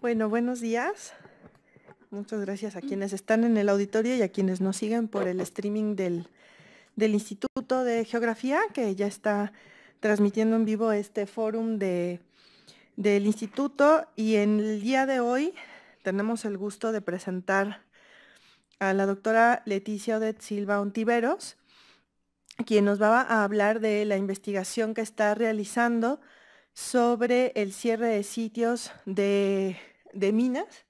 Bueno, buenos días. Muchas gracias a quienes están en el auditorio y a quienes nos siguen por el streaming del, Instituto de Geografía, que ya está transmitiendo en vivo este fórum del instituto. Y en el día de hoy tenemos el gusto de presentar a la doctora Leticia Odet Silva Ontiveros, quien nos va a hablar de la investigación que está realizando sobre el cierre de sitios de, minas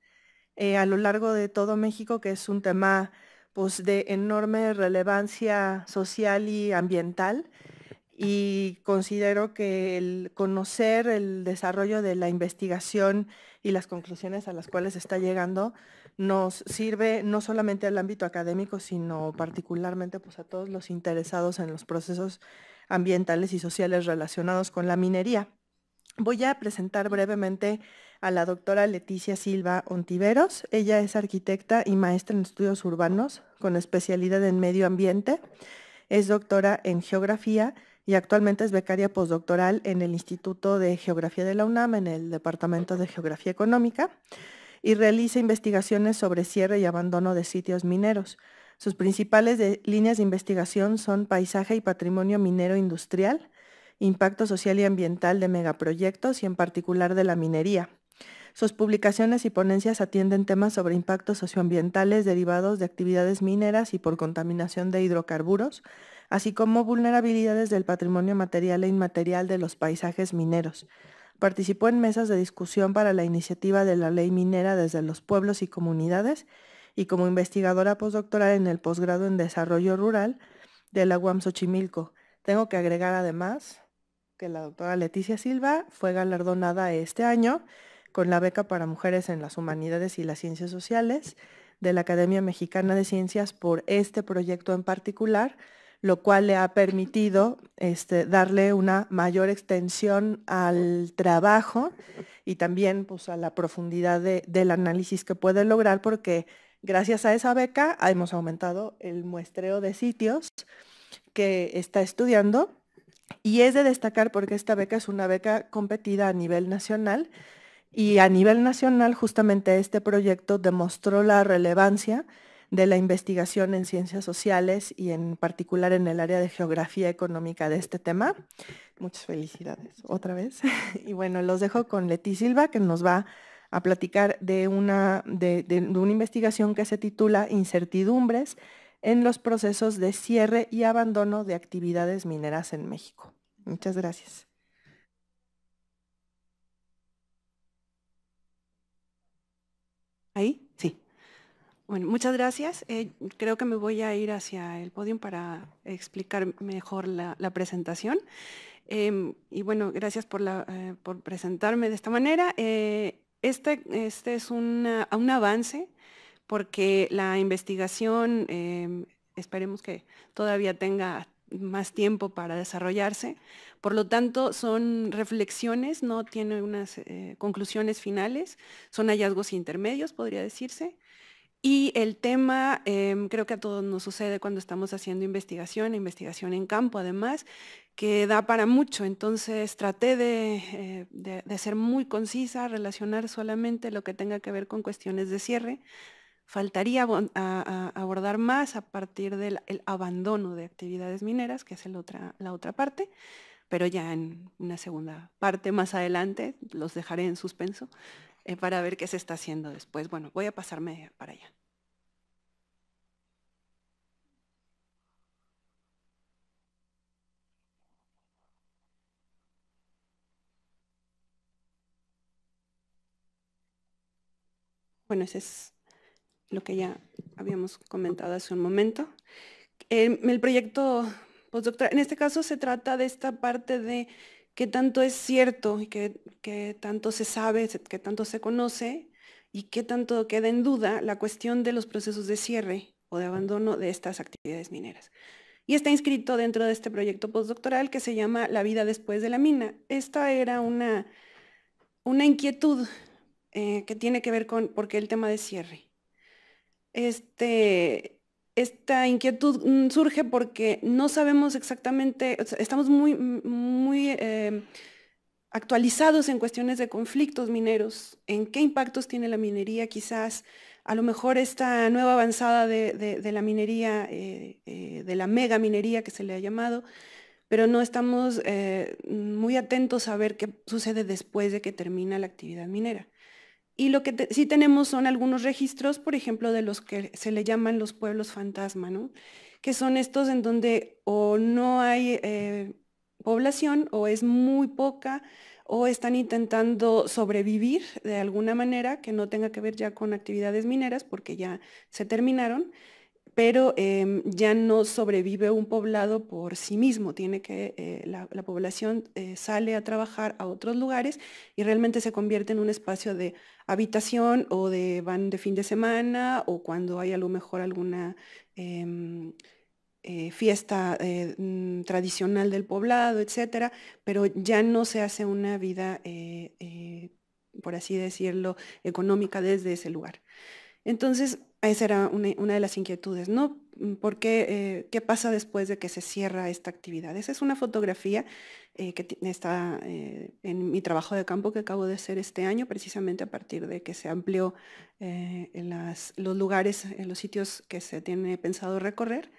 eh, a lo largo de todo México, que es un tema pues, de enorme relevancia social y ambiental. Y considero que el conocer el desarrollo de la investigación y las conclusiones a las cuales está llegando nos sirve no solamente al ámbito académico, sino particularmente pues, a todos los interesados en los procesos ambientales y sociales relacionados con la minería. Voy a presentar brevemente a la doctora Leticia Silva Ontiveros. Ella es arquitecta y maestra en estudios urbanos con especialidad en medio ambiente. Es doctora en geografía y actualmente es becaria postdoctoral en el Instituto de Geografía de la UNAM, en el Departamento de Geografía Económica, y realiza investigaciones sobre cierre y abandono de sitios mineros. Sus principales líneas de investigación son paisaje y patrimonio minero industrial, impacto social y ambiental de megaproyectos y en particular de la minería. Sus publicaciones y ponencias atienden temas sobre impactos socioambientales derivados de actividades mineras y por contaminación de hidrocarburos, así como vulnerabilidades del patrimonio material e inmaterial de los paisajes mineros. Participó en mesas de discusión para la iniciativa de la ley minera desde los pueblos y comunidades y como investigadora postdoctoral en el posgrado en desarrollo rural de la UAM Xochimilco. Tengo que agregar además que la doctora Leticia Silva fue galardonada este año con la beca para mujeres en las humanidades y las ciencias sociales de la Academia Mexicana de Ciencias por este proyecto en particular, lo cual le ha permitido este, darle una mayor extensión al trabajo y también pues, a la profundidad del análisis que puede lograr, porque gracias a esa beca hemos aumentado el muestreo de sitios que está estudiando y es de destacar porque esta beca es una beca competida a nivel nacional y a nivel nacional justamente este proyecto demostró la relevancia de la investigación en ciencias sociales y en particular en el área de geografía económica de este tema. Muchas felicidades otra vez. Y bueno, los dejo con Leti Silva que nos va a platicar de una, de una investigación que se titula Incertidumbres en los procesos de cierre y abandono de actividades mineras en México. Muchas gracias. ¿Ahí? Sí. Bueno, muchas gracias. Eh, creo que me voy a ir hacia el podio para explicar mejor la, presentación. Em, y bueno, gracias eh, por, presentarme de esta manera. Eh, este, este es un avance porque la investigación em, esperemos que todavía tenga más tiempo para desarrollarse. Por lo tanto, son reflexiones, no tiene unas eh, conclusiones finales, son hallazgos intermedios, podría decirse. Y el tema, em, creo que a todos nos sucede cuando estamos haciendo investigación, investigación en campo además, que da para mucho. Entonces traté de eh, ser muy concisa, relacionar solamente lo que tenga que ver con cuestiones de cierre, faltaría abordar más a partir del abandono de actividades mineras, que es la otra parte, pero ya en una segunda parte más adelante los dejaré en suspenso eh, para ver qué se está haciendo después. Bueno, voy a pasarme para allá. Bueno, ese es lo que ya habíamos comentado hace un momento. el proyecto postdoctoral, en este caso se trata de esta parte de qué tanto es cierto y qué, tanto se sabe, qué tanto se conoce y qué tanto queda en duda la cuestión de los procesos de cierre o de abandono de estas actividades mineras. Y está inscrito dentro de este proyecto postdoctoral que se llama La vida después de la mina. Esta era una, una inquietud eh, que tiene que ver con por qué el tema de cierre. Este, esta inquietud mm, surge porque no sabemos exactamente, estamos muy, muy eh, actualizados en cuestiones de conflictos mineros, en qué impactos tiene la minería quizás, a lo mejor esta nueva avanzada de, la minería, eh, eh, de la mega minería que se le ha llamado, pero no estamos muy atentos a ver qué sucede después de que termina la actividad minera. Y lo que sí tenemos son algunos registros, por ejemplo, de los que se le llaman los pueblos fantasma, que son estos en donde o no hay eh, población o es muy poca o están intentando sobrevivir de alguna manera que no tenga que ver ya con actividades mineras porque ya se terminaron pero em, ya no sobrevive un poblado por sí mismo, tiene que, eh, la, población eh, sale a trabajar a otros lugares y realmente se convierte en un espacio de habitación o de van de fin de semana o cuando hay a lo mejor alguna em, eh, fiesta mm, tradicional del poblado, etcétera, pero ya no se hace una vida, por así decirlo, económica desde ese lugar. Entonces, esa era una, de las inquietudes, ¿no? Mm, ¿Por qué, eh, qué, pasa después de que se cierra esta actividad? Esa es una fotografía eh, que está eh, en mi trabajo de campo que acabo de hacer este año, precisamente a partir de que se amplió los lugares, los sitios que se tiene pensado recorrer.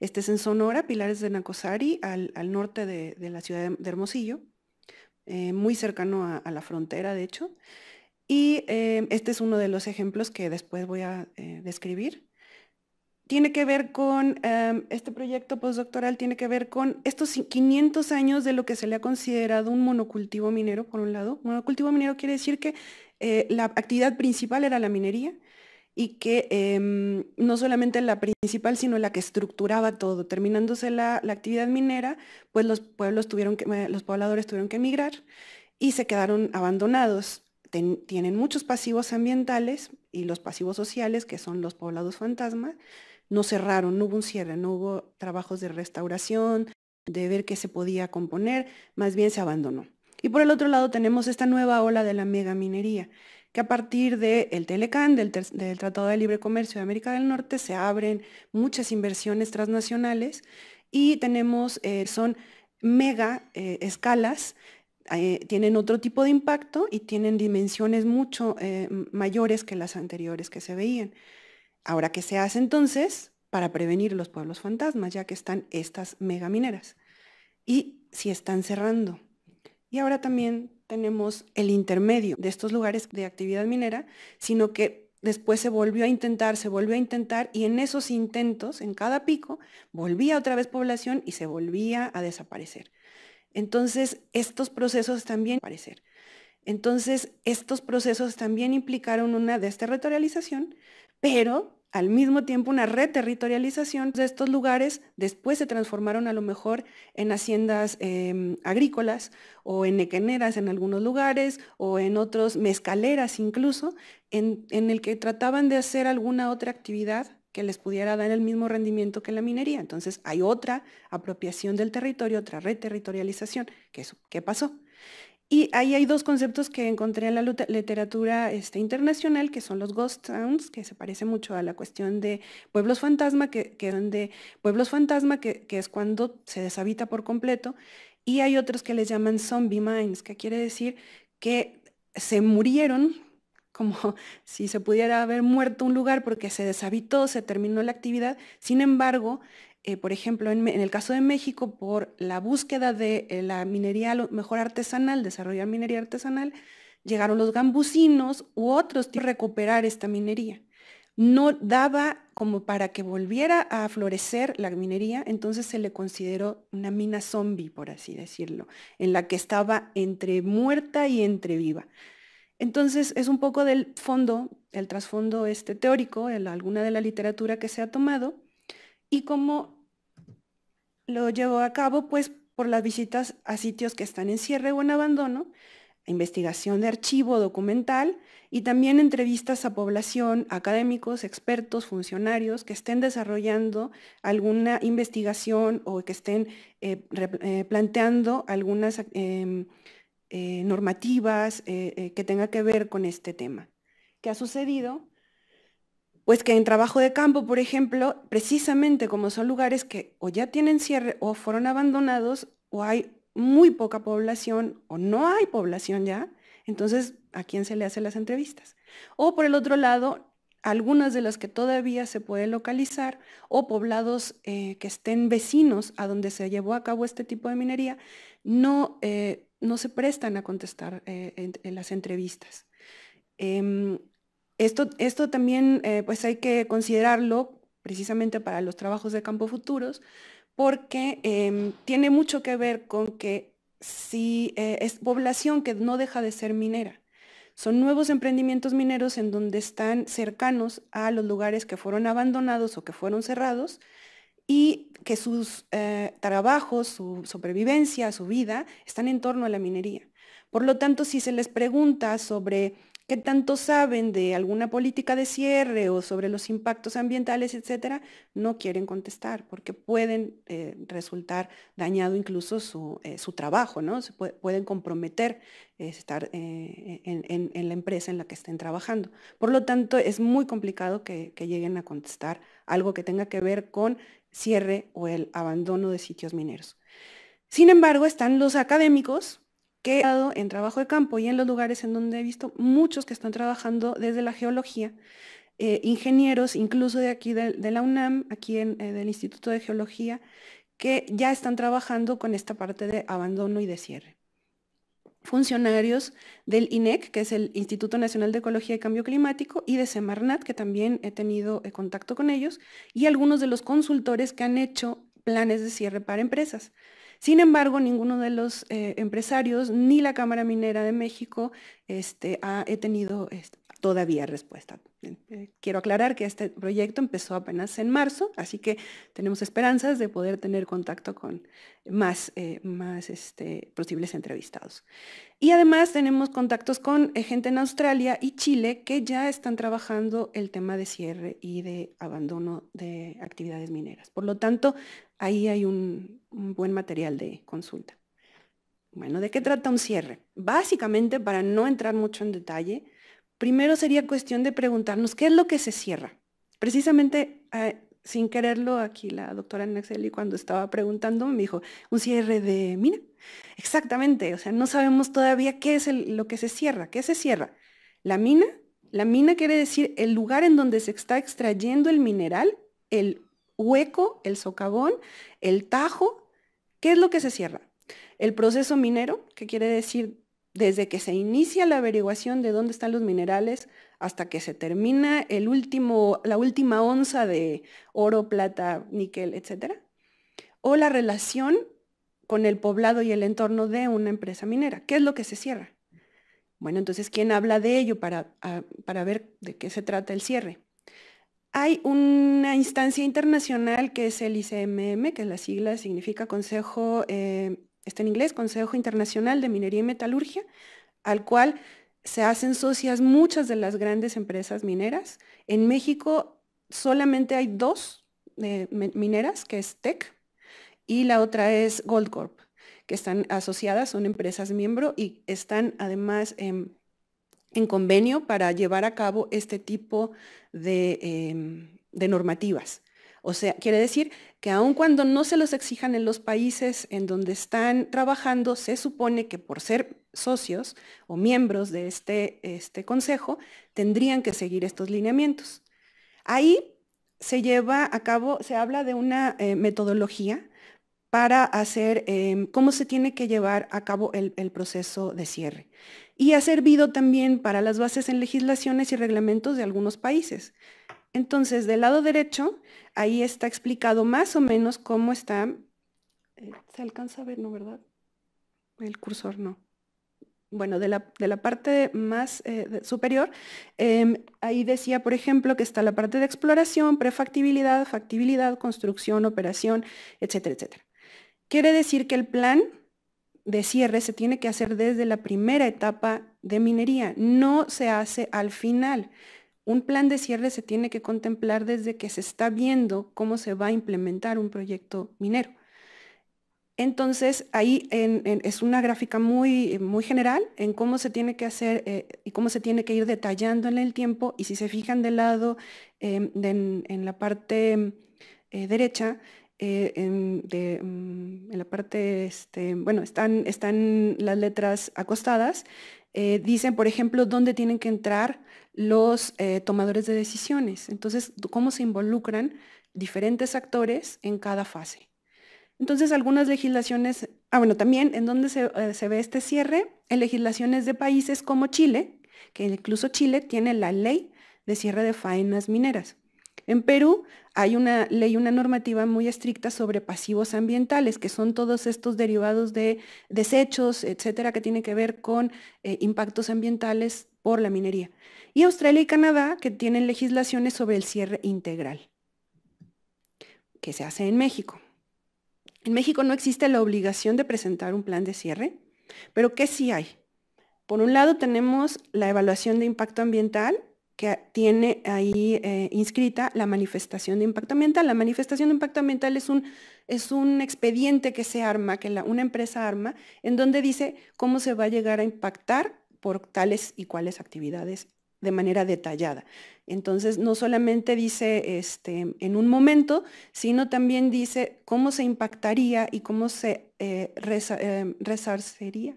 Este es en Sonora, Pilares de Nacosari, al, norte de, la ciudad de Hermosillo, muy cercano a la frontera, de hecho. Y eh, este es uno de los ejemplos que después voy a eh, describir. Tiene que ver con, em, este proyecto postdoctoral tiene que ver con estos 500 años de lo que se le ha considerado un monocultivo minero, por un lado. Monocultivo minero quiere decir que eh, la actividad principal era la minería y que em, no solamente la principal, sino la que estructuraba todo. Terminándose la, la, actividad minera, pues los pueblos tuvieron que, los pobladores tuvieron que emigrar y se quedaron abandonados tienen muchos pasivos ambientales y los pasivos sociales, que son los poblados fantasmas, no cerraron, no hubo un cierre, no hubo trabajos de restauración, de ver qué se podía componer, más bien se abandonó. Y por el otro lado tenemos esta nueva ola de la megaminería, que a partir del de del, del, Tratado de Libre Comercio de América del Norte, se abren muchas inversiones transnacionales y tenemos, eh, son mega eh, escalas eh, tienen otro tipo de impacto y tienen dimensiones mucho eh, mayores que las anteriores que se veían. Ahora, ¿qué se hace entonces para prevenir los pueblos fantasmas, ya que están estas megamineras? Y si están cerrando. Y ahora también tenemos el intermedio de estos lugares de actividad minera, sino que después se volvió a intentar, se volvió a intentar y en esos intentos, en cada pico, volvía otra vez población y se volvía a desaparecer. Entonces, estos procesos también Entonces, estos procesos también implicaron una desterritorialización, pero al mismo tiempo una reterritorialización de estos lugares, después se transformaron a lo mejor en haciendas em, agrícolas o en equeneras en algunos lugares o en otros mezcaleras incluso, en el que trataban de hacer alguna otra actividad que les pudiera dar el mismo rendimiento que la minería. Entonces hay otra apropiación del territorio, otra reterritorialización. ¿Qué, qué pasó? Y ahí hay dos conceptos que encontré en la literatura este, internacional, que son los ghost towns, que se parece mucho a la cuestión de pueblos fantasma, que, pueblos fantasma, que es cuando se deshabita por completo, y hay otros que les llaman zombie mines, que quiere decir que se murieron como si se pudiera haber muerto un lugar porque se deshabitó, se terminó la actividad. Sin embargo, eh, por ejemplo, en, el caso de México, por la búsqueda de eh, la minería mejor artesanal, desarrollar minería artesanal, llegaron los gambusinos u otros y recuperar esta minería. No daba como para que volviera a florecer la minería, entonces se le consideró una mina zombie, por así decirlo, en la que estaba entre muerta y entre viva. Entonces es un poco del fondo, el trasfondo este teórico, alguna de la literatura que se ha tomado y cómo lo llevó a cabo, pues por las visitas a sitios que están en cierre o en abandono, investigación de archivo documental y también entrevistas a población, académicos, expertos, funcionarios que estén desarrollando alguna investigación o que estén eh, eh, planteando algunas em, eh, normativas eh, eh, que tenga que ver con este tema. ¿Qué ha sucedido? Pues que en trabajo de campo, por ejemplo, precisamente como son lugares que o ya tienen cierre o fueron abandonados o hay muy poca población o no hay población ya, entonces ¿a quién se le hacen las entrevistas? O por el otro lado, algunas de las que todavía se puede localizar o poblados que estén vecinos a donde se llevó a cabo este tipo de minería, no no se prestan a contestar eh, en, las entrevistas. Em, esto, también eh, pues hay que considerarlo precisamente para los trabajos de campo futuros, porque em, tiene mucho que ver con que si eh, es población que no deja de ser minera, son nuevos emprendimientos mineros en donde están cercanos a los lugares que fueron abandonados o que fueron cerrados, y que sus eh, trabajos, su supervivencia, su vida, están en torno a la minería. Por lo tanto, si se les pregunta sobre qué tanto saben de alguna política de cierre o sobre los impactos ambientales, etcétera, no quieren contestar porque pueden eh, resultar dañado incluso su, eh, trabajo, ¿no? pueden comprometer estar en, la empresa en la que estén trabajando. Por lo tanto, es muy complicado que lleguen a contestar algo que tenga que ver con cierre o el abandono de sitios mineros. Sin embargo, están los académicos que estado en trabajo de campo y en los lugares en donde he visto muchos que están trabajando desde la geología, eh, ingenieros incluso de aquí de, la UNAM, aquí en, eh, del Instituto de Geología, que ya están trabajando con esta parte de abandono y de cierre funcionarios del INEC, que es el Instituto Nacional de Ecología y Cambio Climático, y de Semarnat, que también he tenido eh, contacto con ellos, y algunos de los consultores que han hecho planes de cierre para empresas. Sin embargo, ninguno de los eh, empresarios ni la Cámara Minera de México este, he tenido este, todavía respuesta. Eh, eh, quiero aclarar que este proyecto empezó apenas en marzo, así que tenemos esperanzas de poder tener contacto con más, eh, más este, posibles entrevistados. Y además tenemos contactos con gente en Australia y Chile que ya están trabajando el tema de cierre y de abandono de actividades mineras. Por lo tanto, ahí hay un buen material de consulta. Bueno, ¿de qué trata un cierre? Básicamente, para no entrar mucho en detalle, primero sería cuestión de preguntarnos qué es lo que se cierra. Precisamente, eh, sin quererlo, aquí la doctora Naxeli cuando estaba preguntando me dijo, un cierre de mina. Exactamente, o sea, no sabemos todavía qué es lo que se cierra, qué se cierra. La mina, la mina quiere decir el lugar en donde se está extrayendo el mineral, el hueco, el socavón, el tajo, ¿qué es lo que se cierra? El proceso minero, que quiere decir desde que se inicia la averiguación de dónde están los minerales hasta que se termina el último, la última onza de oro, plata, níquel, etc. O la relación con el poblado y el entorno de una empresa minera. ¿Qué es lo que se cierra? Bueno, entonces, ¿quién habla de ello para, para ver de qué se trata el cierre? Hay una instancia internacional que es el ICMM, que la sigla significa Consejo eh, está en inglés, Consejo Internacional de Minería y Metalurgia, al cual se hacen socias muchas de las grandes empresas mineras. En México solamente hay dos eh, mineras, que es TEC y la otra es Goldcorp, que están asociadas, son empresas miembro y están además en convenio para llevar a cabo este tipo de em, normativas. O sea, quiere decir que aun cuando no se los exijan en los países en donde están trabajando, se supone que por ser socios o miembros de este, este consejo, tendrían que seguir estos lineamientos. Ahí se lleva a cabo, se habla de una eh, metodología para hacer em, cómo se tiene que llevar a cabo el, proceso de cierre. Y ha servido también para las bases en legislaciones y reglamentos de algunos países. Entonces, del lado derecho, ahí está explicado más o menos cómo está. Eh, ¿Se alcanza a ver, no, verdad? El cursor no. Bueno, de la, parte más eh, superior, em, ahí decía, por ejemplo, que está la parte de exploración, prefactibilidad, factibilidad, construcción, operación, etcétera, etcétera. Quiere decir que el plan de cierre se tiene que hacer desde la primera etapa de minería, no se hace al final. Un plan de cierre se tiene que contemplar desde que se está viendo cómo se va a implementar un proyecto minero. Entonces, ahí es una gráfica muy, muy general en cómo se tiene que hacer eh, y cómo se tiene que ir detallando en el tiempo. Y si se fijan del lado, em, en, la parte eh, derecha, eh, em, mm, en, la parte, este, bueno, están, están las letras acostadas. dicen, por ejemplo, dónde tienen que entrar los eh, tomadores de decisiones. Entonces, cómo se involucran diferentes actores en cada fase. Entonces, algunas legislaciones, ah, bueno, también en donde eh, se ve este cierre, en legislaciones de países como Chile, que incluso Chile tiene la ley de cierre de faenas mineras. En Perú hay una ley, una normativa muy estricta sobre pasivos ambientales, que son todos estos derivados de desechos, etcétera, que tienen que ver con eh, impactos ambientales por la minería. Y Australia y Canadá, que tienen legislaciones sobre el cierre integral, que se hace en México. En México no existe la obligación de presentar un plan de cierre, pero ¿qué sí hay? Por un lado tenemos la evaluación de impacto ambiental, que tiene ahí eh, inscrita la manifestación de impacto ambiental. La manifestación de impacto ambiental es un, es un expediente que se arma, que una empresa arma, en donde dice cómo se va a llegar a impactar por tales y cuales actividades de manera detallada. Entonces, no solamente dice este, en un momento, sino también dice cómo se impactaría y cómo se eh, eh, resarcería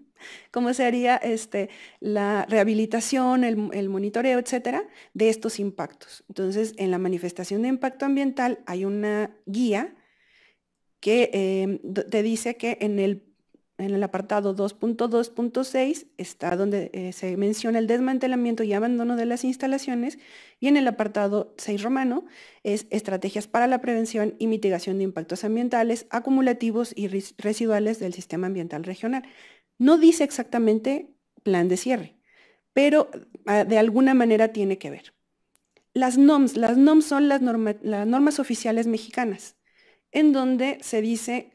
¿Cómo se haría este, la rehabilitación, el, monitoreo, etcétera, de estos impactos. Entonces, en la manifestación de impacto ambiental hay una guía que em, te dice que en el, apartado 2.2.6 está donde eh, se menciona el desmantelamiento y abandono de las instalaciones y en el apartado 6 romano es estrategias para la prevención y mitigación de impactos ambientales acumulativos y residuales del sistema ambiental regional. No dice exactamente plan de cierre, pero ah, de alguna manera tiene que ver. Las NOMS, las NOMS son las, normas oficiales mexicanas, en donde se dice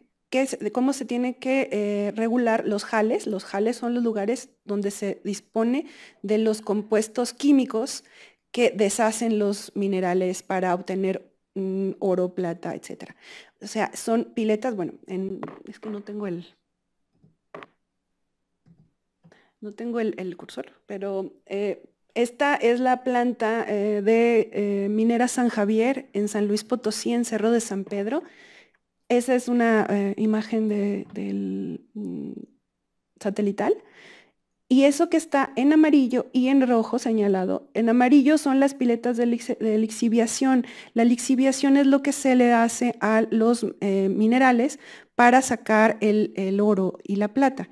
cómo se tienen que eh, regular los jales. Los jales son los lugares donde se dispone de los compuestos químicos que deshacen los minerales para obtener mm, oro, plata, etc. O sea, son piletas, bueno, es que no tengo el, no tengo el, cursor, pero eh, esta es la planta eh, de eh, Minera San Javier en San Luis Potosí, en Cerro de San Pedro. Esa es una imagen del mm, satelital. Y eso que está en amarillo y en rojo señalado, en amarillo son las piletas de, lixiviación. La lixiviación es lo que se le hace a los minerales para sacar el, el, oro y la plata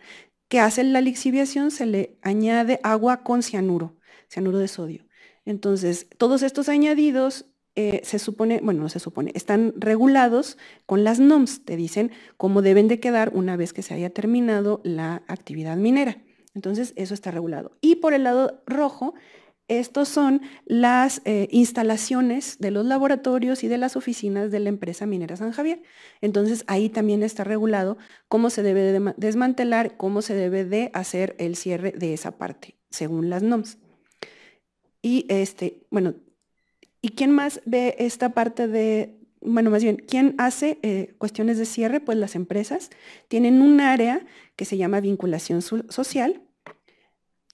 que hace la lixiviación se le añade agua con cianuro, cianuro de sodio. Entonces, todos estos añadidos eh, se supone, bueno, no se supone, están regulados con las NOMS, te dicen cómo deben de quedar una vez que se haya terminado la actividad minera. Entonces, eso está regulado. Y por el lado rojo estos son las eh, instalaciones de los laboratorios y de las oficinas de la empresa minera San Javier. Entonces ahí también está regulado cómo se debe de desmantelar, cómo se debe de hacer el cierre de esa parte, según las NOMS. Y este, bueno, ¿y quién más ve esta parte de, bueno, más bien, ¿quién hace eh, cuestiones de cierre? Pues las empresas tienen un área que se llama vinculación social,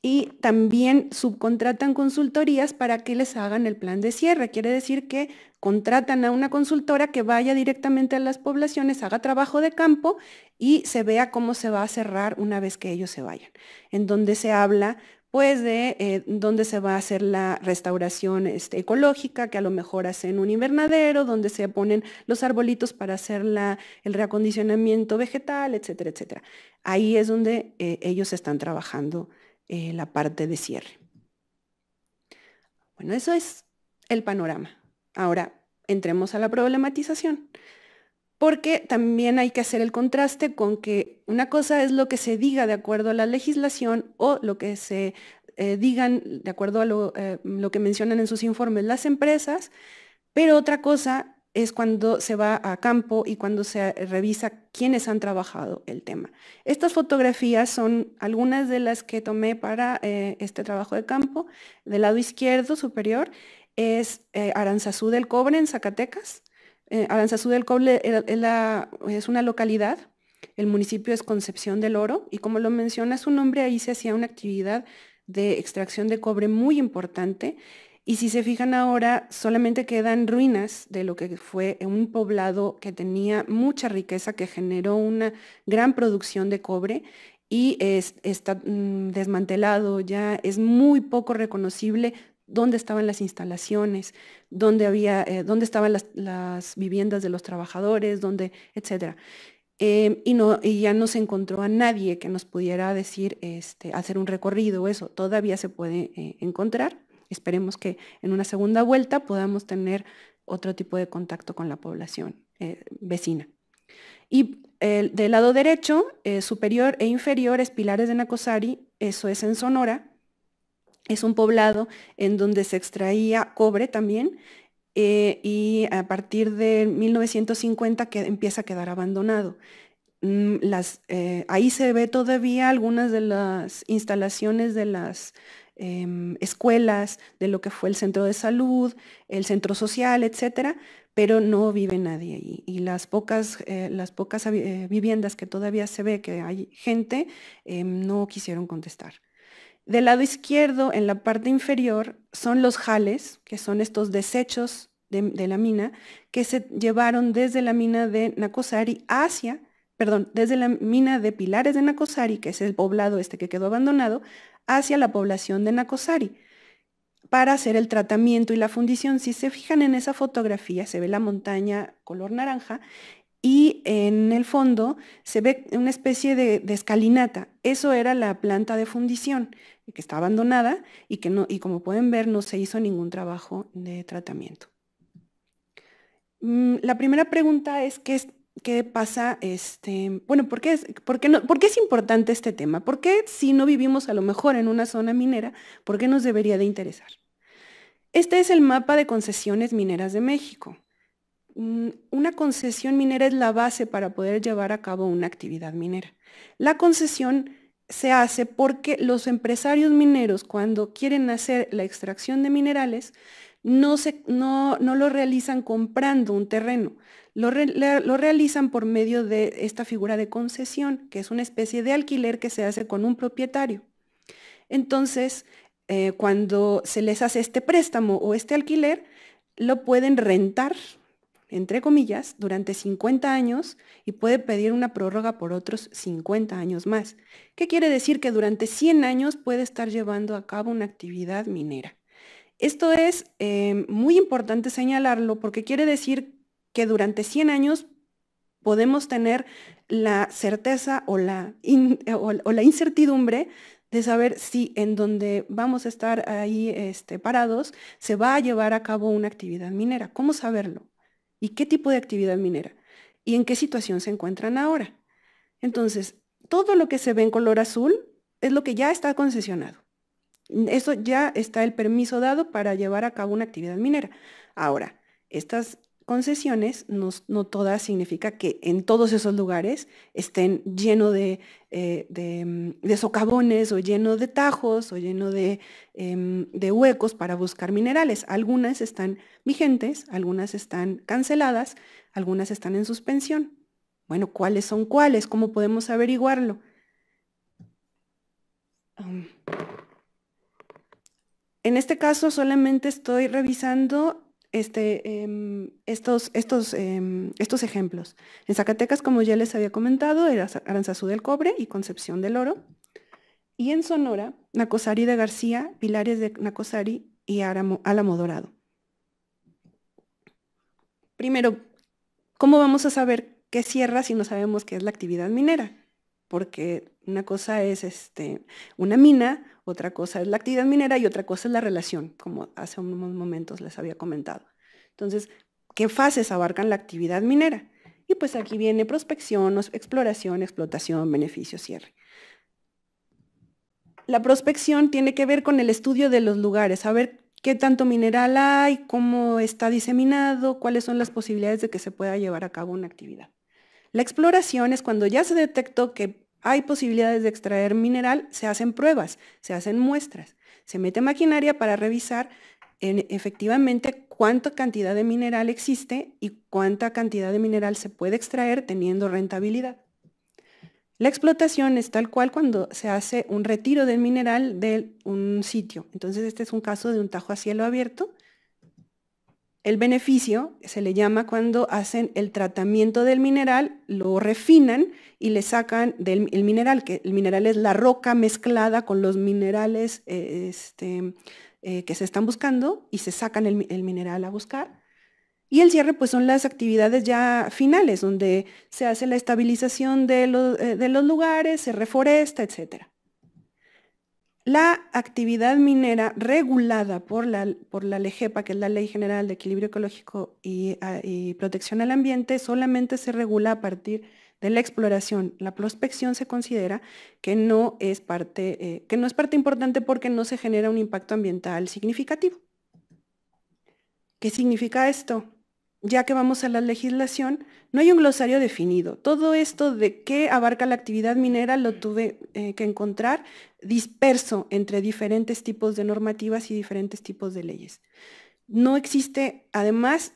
y también subcontratan consultorías para que les hagan el plan de cierre. Quiere decir que contratan a una consultora que vaya directamente a las poblaciones, haga trabajo de campo y se vea cómo se va a cerrar una vez que ellos se vayan, en donde se habla pues de eh, dónde se va a hacer la restauración este, ecológica, que a lo mejor hacen un invernadero, donde se ponen los arbolitos para hacer el reacondicionamiento vegetal, etcétera, etcétera. Ahí es donde eh, ellos están trabajando eh, la parte de cierre. Bueno, eso es el panorama. Ahora, entremos a la problematización, porque también hay que hacer el contraste con que una cosa es lo que se diga de acuerdo a la legislación o lo que se eh, digan de acuerdo a lo, eh, lo que mencionan en sus informes las empresas, pero otra cosa es cuando se va a campo y cuando se eh, revisa quiénes han trabajado el tema. Estas fotografías son algunas de las que tomé para eh, este trabajo de campo. Del lado izquierdo superior es eh, Aranzazú del Cobre en Zacatecas. Aranzazú del Cobre es una localidad, el municipio es Concepción del Oro y como lo menciona su nombre, ahí se hacía una actividad de extracción de cobre muy importante y si se fijan ahora, solamente quedan ruinas de lo que fue un poblado que tenía mucha riqueza, que generó una gran producción de cobre y está mm, desmantelado ya, es muy poco reconocible dónde estaban las instalaciones, dónde, había, eh, dónde estaban las, viviendas de los trabajadores, dónde, etc. Em, y, no, ya no se encontró a nadie que nos pudiera decir, este, hacer un recorrido, eso todavía se puede eh, encontrar. Esperemos que en una segunda vuelta podamos tener otro tipo de contacto con la población eh, vecina. Y del lado derecho, eh, superior e inferior, es Pilares de Nacosari, eso es en Sonora. Es un poblado en donde se extraía cobre también eh, y a partir de 1950 que empieza a quedar abandonado. Mm, las, ahí se ve todavía algunas de las instalaciones de las Em, escuelas, de lo que fue el centro de salud, el centro social, etcétera, pero no vive nadie ahí. Y las pocas, eh, las pocas eh, viviendas que todavía se ve que hay gente, em, no quisieron contestar. Del lado izquierdo, en la parte inferior, son los jales, que son estos desechos de, de la mina, que se llevaron desde la mina de Nacosari hacia perdón, desde la mina de Pilares de Nacosari, que es el poblado este que quedó abandonado, hacia la población de Nacosari para hacer el tratamiento y la fundición. Si se fijan en esa fotografía, se ve la montaña color naranja y en el fondo se ve una especie de, escalinata. Eso era la planta de fundición que está abandonada y que y como pueden ver no se hizo ningún trabajo de tratamiento. Mm, la primera pregunta es qué, qué pasa, este, bueno, ¿por qué, es, importante este tema? ¿Por qué si no vivimos a lo mejor en una zona minera, por qué nos debería de interesar? Este es el mapa de concesiones mineras de México. Mm, una concesión minera es la base para poder llevar a cabo una actividad minera. La concesión se hace porque los empresarios mineros cuando quieren hacer la extracción de minerales no, no lo realizan comprando un terreno, lo, realizan por medio de esta figura de concesión, que es una especie de alquiler que se hace con un propietario. Entonces, eh, cuando se les hace este préstamo o este alquiler, lo pueden rentar, entre comillas, durante 50 años y puede pedir una prórroga por otros 50 años más. ¿Qué quiere decir? Que durante 100 años puede estar llevando a cabo una actividad minera. Esto es eh, muy importante señalarlo porque quiere decir que durante 100 años podemos tener la certeza o la, la incertidumbre de saber si en donde vamos a estar ahí este, parados se va a llevar a cabo una actividad minera. ¿Cómo saberlo? ¿Y qué tipo de actividad minera? ¿Y en qué situación se encuentran ahora? Entonces, todo lo que se ve en color azul es lo que ya está concesionado. Eso ya está el permiso dado para llevar a cabo una actividad minera. Ahora, estas concesiones, no, todas significa que en todos esos lugares estén lleno de, eh, mm, socavones o lleno de tajos o lleno em, de, huecos para buscar minerales. Algunas están vigentes, algunas están canceladas, algunas están en suspensión. Bueno, ¿cuáles son cuáles? ¿Cómo podemos averiguarlo? Um, en este caso solamente estoy revisando este, em, estos, estos, em, estos ejemplos. En Zacatecas, como ya les había comentado, era Aranzazú del Cobre y Concepción del Oro. Y en Sonora, Nacosari de García, Pilares de Nacosari y Álamo, Álamo Dorado. Primero, ¿cómo vamos a saber qué cierra si no sabemos qué es la actividad minera? porque una cosa es este, una mina, otra cosa es la actividad minera y otra cosa es la relación, como hace unos momentos les había comentado. Entonces, ¿qué fases abarcan la actividad minera? Y pues aquí viene prospección, exploración, explotación, beneficio, cierre. La prospección tiene que ver con el estudio de los lugares, saber qué tanto mineral hay, cómo está diseminado, cuáles son las posibilidades de que se pueda llevar a cabo una actividad. La exploración es cuando ya se detectó que hay posibilidades de extraer mineral, se hacen pruebas, se hacen muestras, se mete maquinaria para revisar efectivamente cuánta cantidad de mineral existe y cuánta cantidad de mineral se puede extraer teniendo rentabilidad. La explotación es tal cual cuando se hace un retiro del mineral de un sitio. Entonces este es un caso de un tajo a cielo abierto el beneficio se le llama cuando hacen el tratamiento del mineral, lo refinan y le sacan del mineral, que el mineral es la roca mezclada con los minerales eh, este, eh, que se están buscando y se sacan el, mineral a buscar. Y el cierre, pues son las actividades ya finales, donde se hace la estabilización de los, eh, de los lugares, se reforesta, etcétera. La actividad minera regulada por la, por LEGEPA, que es la Ley General de Equilibrio Ecológico ah, y, Protección al Ambiente, solamente se regula a partir de la exploración. La prospección se considera que no es eh, que no es parte importante porque no se genera un impacto ambiental significativo. ¿Qué significa esto? ya que vamos a la legislación, no hay un glosario definido. Todo esto de qué abarca la actividad minera lo tuve eh, que encontrar disperso entre diferentes tipos de normativas y diferentes tipos de leyes. No existe, además,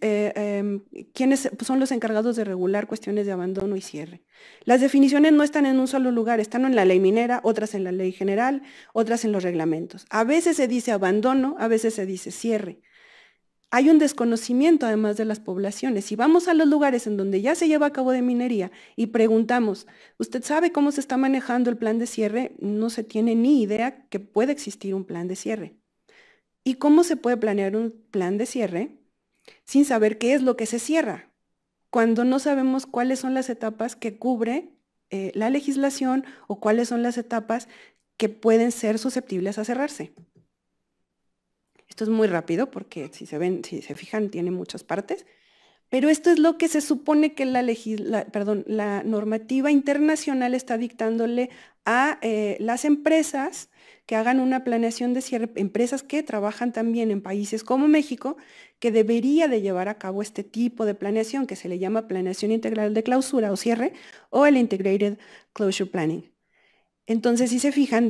eh, em, quiénes son los encargados de regular cuestiones de abandono y cierre. Las definiciones no están en un solo lugar, están en la ley minera, otras en la ley general, otras en los reglamentos. A veces se dice abandono, a veces se dice cierre hay un desconocimiento además de las poblaciones. Si vamos a los lugares en donde ya se lleva a cabo de minería y preguntamos, ¿usted sabe cómo se está manejando el plan de cierre? No se tiene ni idea que puede existir un plan de cierre. ¿Y cómo se puede planear un plan de cierre sin saber qué es lo que se cierra? Cuando no sabemos cuáles son las etapas que cubre eh, la legislación o cuáles son las etapas que pueden ser susceptibles a cerrarse. Esto es muy rápido porque si se ven, si se fijan, tiene muchas partes. Pero esto es lo que se supone que la, normativa internacional está dictándole a eh, las empresas que hagan una planeación de cierre, empresas que trabajan también en países como México, que debería de llevar a cabo este tipo de planeación que se le llama planeación integral de clausura o cierre o el Integrated Closure Planning. Entonces, si se fijan,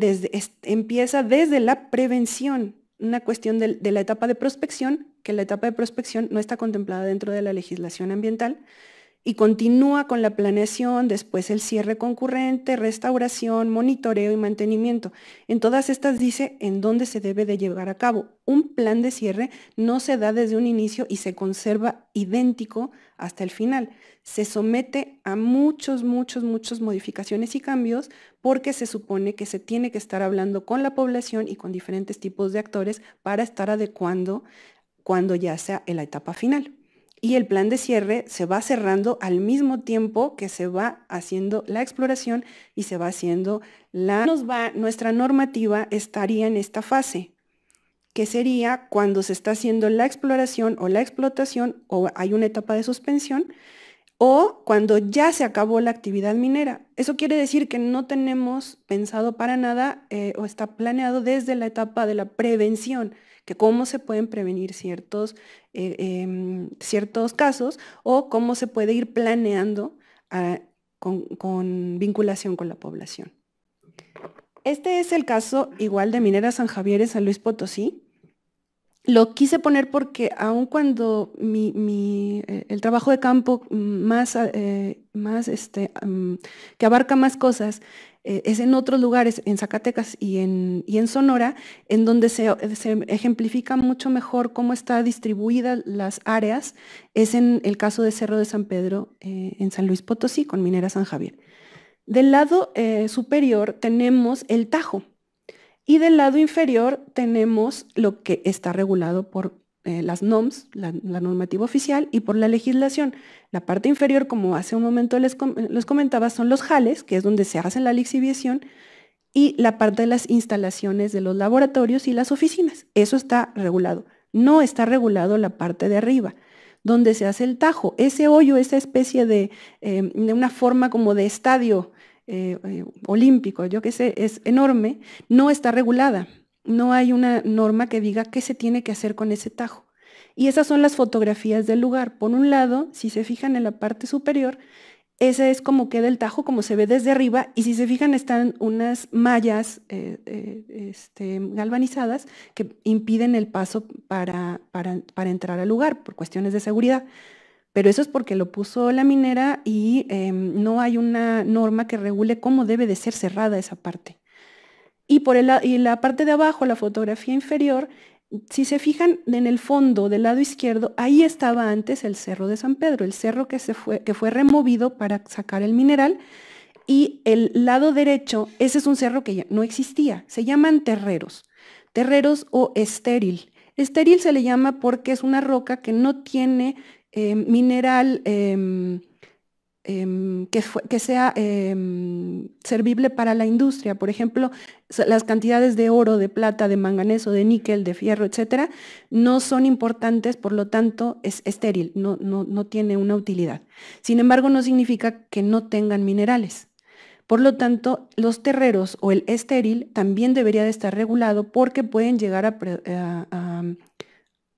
empieza desde la prevención una cuestión de, la etapa de prospección, que la etapa de prospección no está contemplada dentro de la legislación ambiental, y continúa con la planeación, después el cierre concurrente, restauración, monitoreo y mantenimiento. En todas estas dice en dónde se debe de llevar a cabo. Un plan de cierre no se da desde un inicio y se conserva idéntico hasta el final. Se somete a muchos, muchos, muchas modificaciones y cambios porque se supone que se tiene que estar hablando con la población y con diferentes tipos de actores para estar adecuando cuando ya sea en la etapa final y el plan de cierre se va cerrando al mismo tiempo que se va haciendo la exploración y se va haciendo la... Nos va, nuestra normativa estaría en esta fase, que sería cuando se está haciendo la exploración o la explotación o hay una etapa de suspensión o cuando ya se acabó la actividad minera. Eso quiere decir que no tenemos pensado para nada eh, o está planeado desde la etapa de la prevención, que cómo se pueden prevenir ciertos, eh, em, ciertos casos o cómo se puede ir planeando ah, con, vinculación con la población. Este es el caso igual de Minera San Javier en San Luis Potosí, lo quise poner porque aun cuando eh, el trabajo de campo más, eh, este, que abarca más cosas eh, es en otros lugares, en Zacatecas y en, Sonora, en donde se, ejemplifica mucho mejor cómo está distribuidas las áreas, es en el caso de Cerro de San Pedro, en San Luis Potosí, con Minera San Javier. Del lado superior tenemos el Tajo, y del lado inferior tenemos lo que está regulado por eh, las NOMS, la, normativa oficial, y por la legislación. La parte inferior, como hace un momento les, comentaba, son los jales, que es donde se hace la lixiviación, y la parte de las instalaciones de los laboratorios y las oficinas. Eso está regulado. No está regulado la parte de arriba, donde se hace el tajo. Ese hoyo, esa especie de eh, una forma como de estadio, eh, eh, olímpico, yo qué sé, es enorme, no está regulada. No hay una norma que diga qué se tiene que hacer con ese tajo. Y esas son las fotografías del lugar. Por un lado, si se fijan en la parte superior, ese es como queda el tajo, como se ve desde arriba, y si se fijan están unas mallas eh, este, galvanizadas que impiden el paso para entrar al lugar por cuestiones de seguridad pero eso es porque lo puso la minera y em, no hay una norma que regule cómo debe de ser cerrada esa parte. Y por el, la parte de abajo, la fotografía inferior, si se fijan en el fondo del lado izquierdo, ahí estaba antes el Cerro de San Pedro, el cerro que, se fue, que fue removido para sacar el mineral. Y el lado derecho, ese es un cerro que ya no existía, se llaman terreros, terreros o estéril. Estéril se le llama porque es una roca que no tiene Em, mineral em, em, que, sea servible para la industria. Por ejemplo, las cantidades de oro, de plata, de manganeso, de níquel, de fierro, etcétera, no son importantes, por lo tanto es estéril, no, no, tiene una utilidad. Sin embargo, no significa que no tengan minerales. Por lo tanto, los terreros o el estéril también debería de estar regulado porque pueden llegar a,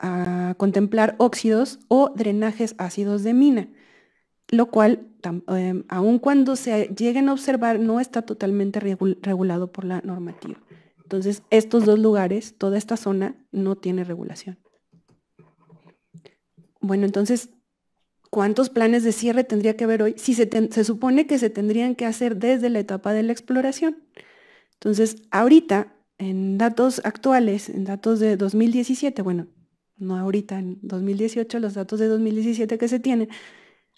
a contemplar óxidos o drenajes ácidos de mina, lo cual, em, aun cuando se lleguen a observar, no está totalmente regulado por la normativa. Entonces, estos dos lugares, toda esta zona, no tiene regulación. Bueno, entonces, ¿cuántos planes de cierre tendría que haber hoy? Si se supone que se tendrían que hacer desde la etapa de la exploración. Entonces, ahorita, en datos actuales, en datos de 2017, bueno, no ahorita, en 2018, los datos de 2017 que se tienen,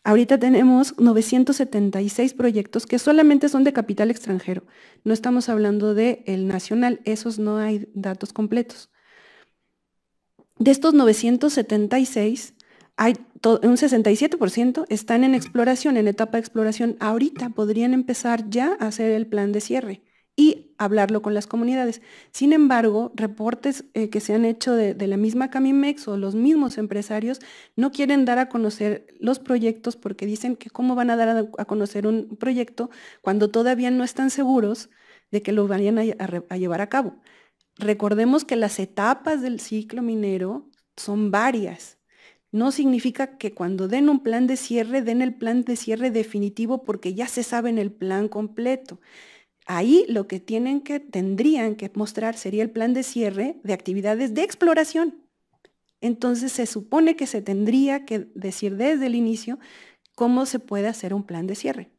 ahorita tenemos 976 proyectos que solamente son de capital extranjero. No estamos hablando de el nacional, esos no hay datos completos. De estos 976, hay un 67% están en exploración, en etapa de exploración. Ahorita podrían empezar ya a hacer el plan de cierre y hablarlo con las comunidades. Sin embargo, reportes eh, que se han hecho de, la misma Camimex o los mismos empresarios no quieren dar a conocer los proyectos porque dicen que cómo van a dar a, conocer un proyecto cuando todavía no están seguros de que lo vayan a, a llevar a cabo. Recordemos que las etapas del ciclo minero son varias. No significa que cuando den un plan de cierre, den el plan de cierre definitivo porque ya se sabe en el plan completo. Ahí lo que tendrían que mostrar sería el plan de cierre de actividades de exploración. Entonces se supone que se tendría que decir desde el inicio cómo se puede hacer un plan de cierre.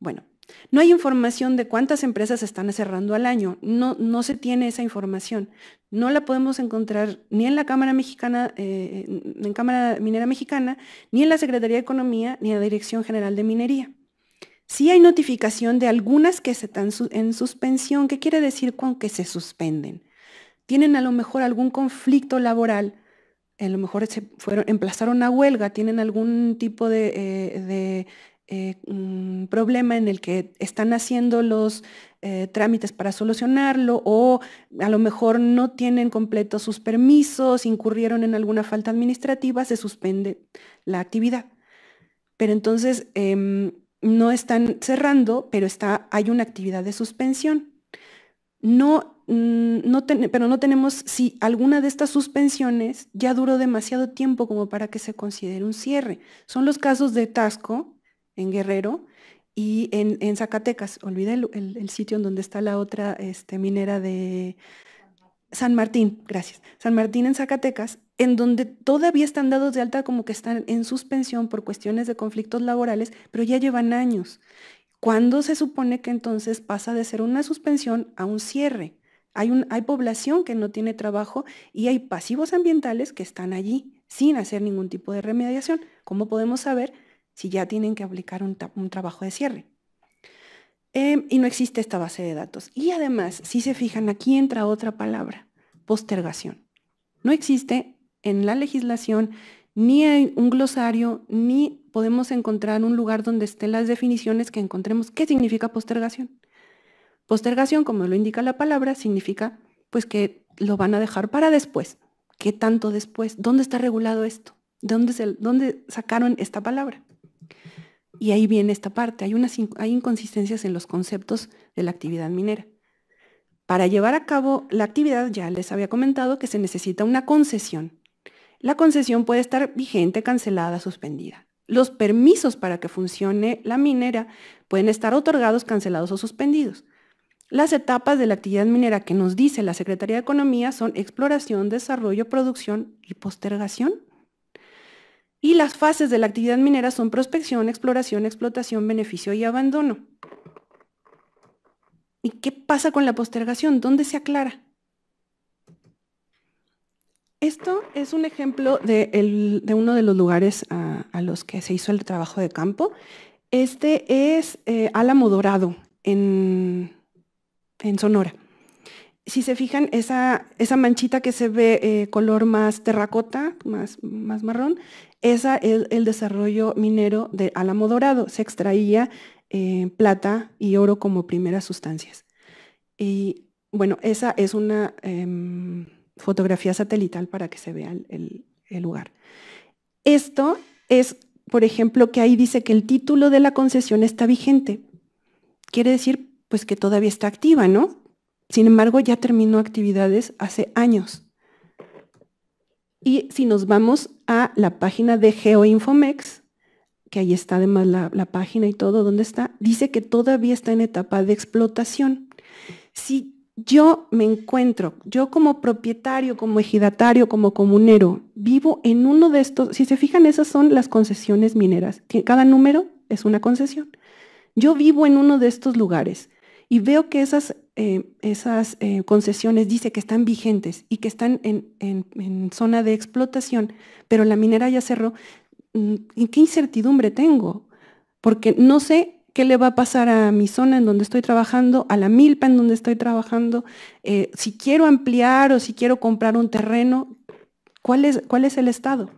Bueno, no hay información de cuántas empresas están cerrando al año. No, se tiene esa información. No la podemos encontrar ni en la Cámara Mexicana, eh, en Cámara Minera Mexicana, ni en la Secretaría de Economía, ni en la Dirección General de Minería. Si hay notificación de algunas que se están en suspensión. ¿Qué quiere decir con que se suspenden? Tienen a lo mejor algún conflicto laboral, a lo mejor se fueron, emplazaron a huelga, tienen algún tipo de, eh, eh, mm, problema en el que están haciendo los eh, trámites para solucionarlo o a lo mejor no tienen completos sus permisos, incurrieron en alguna falta administrativa, se suspende la actividad. Pero entonces, em, no están cerrando, pero está, hay una actividad de suspensión. No, mm, no pero no tenemos si alguna de estas suspensiones ya duró demasiado tiempo como para que se considere un cierre. Son los casos de Tasco en Guerrero y en, Zacatecas. Olvidé el, sitio en donde está la otra este, minera de San Martín, gracias. San Martín en Zacatecas en donde todavía están dados de alta como que están en suspensión por cuestiones de conflictos laborales, pero ya llevan años. ¿Cuándo se supone que entonces pasa de ser una suspensión a un cierre? Hay, población que no tiene trabajo y hay pasivos ambientales que están allí sin hacer ningún tipo de remediación. ¿Cómo podemos saber si ya tienen que aplicar un, trabajo de cierre? Em, y no existe esta base de datos. Y además, si se fijan, aquí entra otra palabra, postergación. No existe en la legislación, ni hay un glosario, ni podemos encontrar un lugar donde estén las definiciones que encontremos. ¿Qué significa postergación? Postergación, como lo indica la palabra, significa pues que lo van a dejar para después. ¿Qué tanto después? ¿Dónde está regulado esto? ¿De dónde, sacaron esta palabra? Y ahí viene esta parte. Hay, hay inconsistencias en los conceptos de la actividad minera. Para llevar a cabo la actividad, ya les había comentado que se necesita una concesión la concesión puede estar vigente, cancelada, suspendida. Los permisos para que funcione la minera pueden estar otorgados, cancelados o suspendidos. Las etapas de la actividad minera que nos dice la Secretaría de Economía son exploración, desarrollo, producción y postergación. Y las fases de la actividad minera son prospección, exploración, explotación, beneficio y abandono. ¿Y qué pasa con la postergación? ¿Dónde se aclara? Esto es un ejemplo de, uno de los lugares ah, a, los que se hizo el trabajo de campo. Este es eh, Álamo Dorado, en, Sonora. Si se fijan, esa, manchita que se ve eh, color más terracota, más, marrón, esa es el desarrollo minero de Álamo Dorado. Se extraía eh, plata y oro como primeras sustancias. Y bueno, esa es una em, fotografía satelital para que se vea el, lugar. Esto es, por ejemplo, que ahí dice que el título de la concesión está vigente. Quiere decir, pues que todavía está activa, ¿no? Sin embargo, ya terminó actividades hace años. Y si nos vamos a la página de GeoInfomex, que ahí está además la, página y todo, donde está? Dice que todavía está en etapa de explotación. Si yo me encuentro, yo como propietario, como ejidatario, como comunero, vivo en uno de estos, si se fijan, esas son las concesiones mineras. Cada número es una concesión. Yo vivo en uno de estos lugares y veo que esas, eh, esas eh, concesiones dice que están vigentes y que están en, en, zona de explotación, pero la minera ya cerró. ¿En mm, qué incertidumbre tengo? Porque no sé qué le va a pasar a mi zona en donde estoy trabajando, a la milpa en donde estoy trabajando, eh, si quiero ampliar o si quiero comprar un terreno, ¿cuál es, cuál es el estado?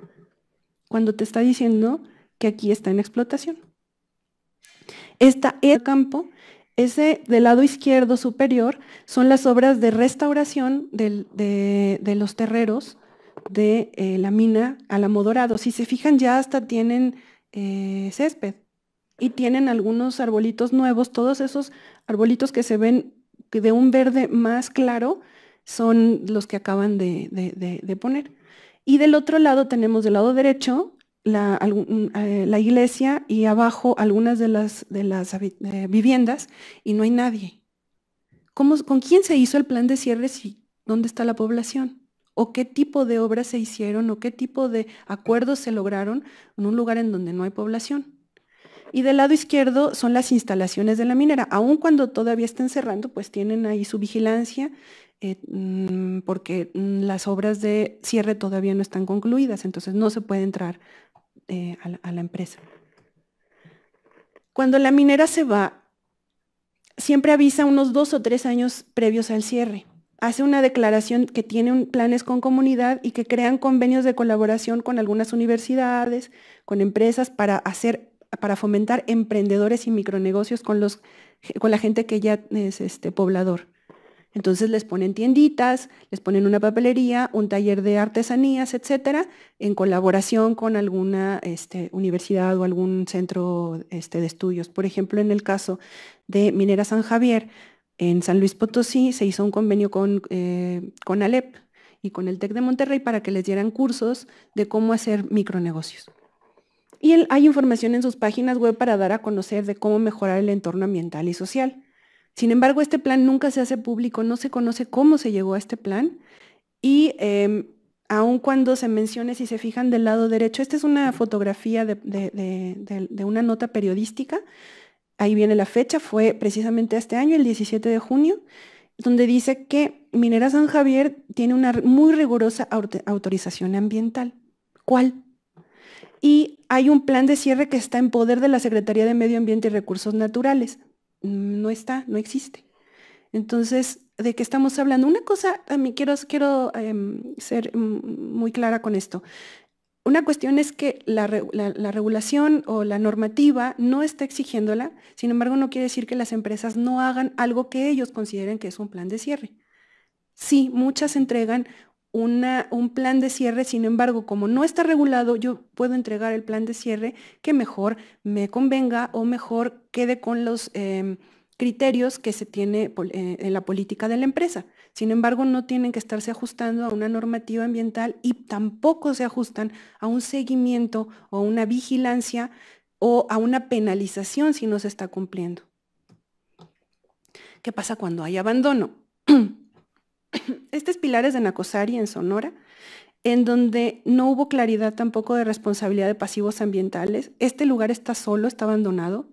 Cuando te está diciendo que aquí está en explotación. Esta el campo, ese del lado izquierdo superior, son las obras de restauración de, los terreros de eh, la mina Dorado. Si se fijan, ya hasta tienen eh, césped y tienen algunos arbolitos nuevos. Todos esos arbolitos que se ven de un verde más claro son los que acaban de, poner. Y del otro lado tenemos del lado derecho la, eh, iglesia y abajo algunas de las, eh, viviendas y no hay nadie. ¿Con quién se hizo el plan de cierre y dónde está la población? o qué tipo de obras se hicieron o qué tipo de acuerdos se lograron en un lugar en donde no hay población. Y del lado izquierdo son las instalaciones de la minera. Aun cuando todavía estén cerrando, pues tienen ahí su vigilancia eh, mm, porque mm, las obras de cierre todavía no están concluidas, entonces no se puede entrar eh, a, la, a la empresa. Cuando la minera se va, siempre avisa unos dos o tres años previos al cierre. Hace una declaración que tiene planes con comunidad y que crean convenios de colaboración con algunas universidades, con empresas para hacer para fomentar emprendedores y micronegocios con, con la gente que ya es este, poblador. Entonces les ponen tienditas, les ponen una papelería, un taller de artesanías, etcétera, en colaboración con alguna este, universidad o algún centro este, de estudios. Por ejemplo, en el caso de Minera San Javier, en San Luis Potosí se hizo un convenio con, eh, con Alep y con el TEC de Monterrey para que les dieran cursos de cómo hacer micronegocios. Y hay información en sus páginas web para dar a conocer de cómo mejorar el entorno ambiental y social. Sin embargo, este plan nunca se hace público, no se conoce cómo se llegó a este plan y em, aun cuando se mencione, si se fijan del lado derecho, esta es una fotografía de, de, una nota periodística, ahí viene la fecha, fue precisamente este año, el 17 de junio, donde dice que Minera San Javier tiene una muy rigurosa autorización ambiental. ¿Cuál? y hay un plan de cierre que está en poder de la Secretaría de Medio Ambiente y Recursos Naturales. No está, no existe. Entonces, ¿de qué estamos hablando? Una cosa, a mí quiero, em, ser muy clara con esto. Una cuestión es que la, regulación o la normativa no está exigiéndola, sin embargo no quiere decir que las empresas no hagan algo que ellos consideren que es un plan de cierre. Sí, muchas entregan un plan de cierre, sin embargo, como no está regulado, yo puedo entregar el plan de cierre que mejor me convenga o mejor quede con los em, criterios que se tiene eh, en la política de la empresa. Sin embargo, no tienen que estarse ajustando a una normativa ambiental y tampoco se ajustan a un seguimiento o a una vigilancia o a una penalización si no se está cumpliendo. ¿Qué pasa cuando hay abandono? Estos pilares de Nacosari en Sonora, en donde no hubo claridad tampoco de responsabilidad de pasivos ambientales. Este lugar está solo, está abandonado.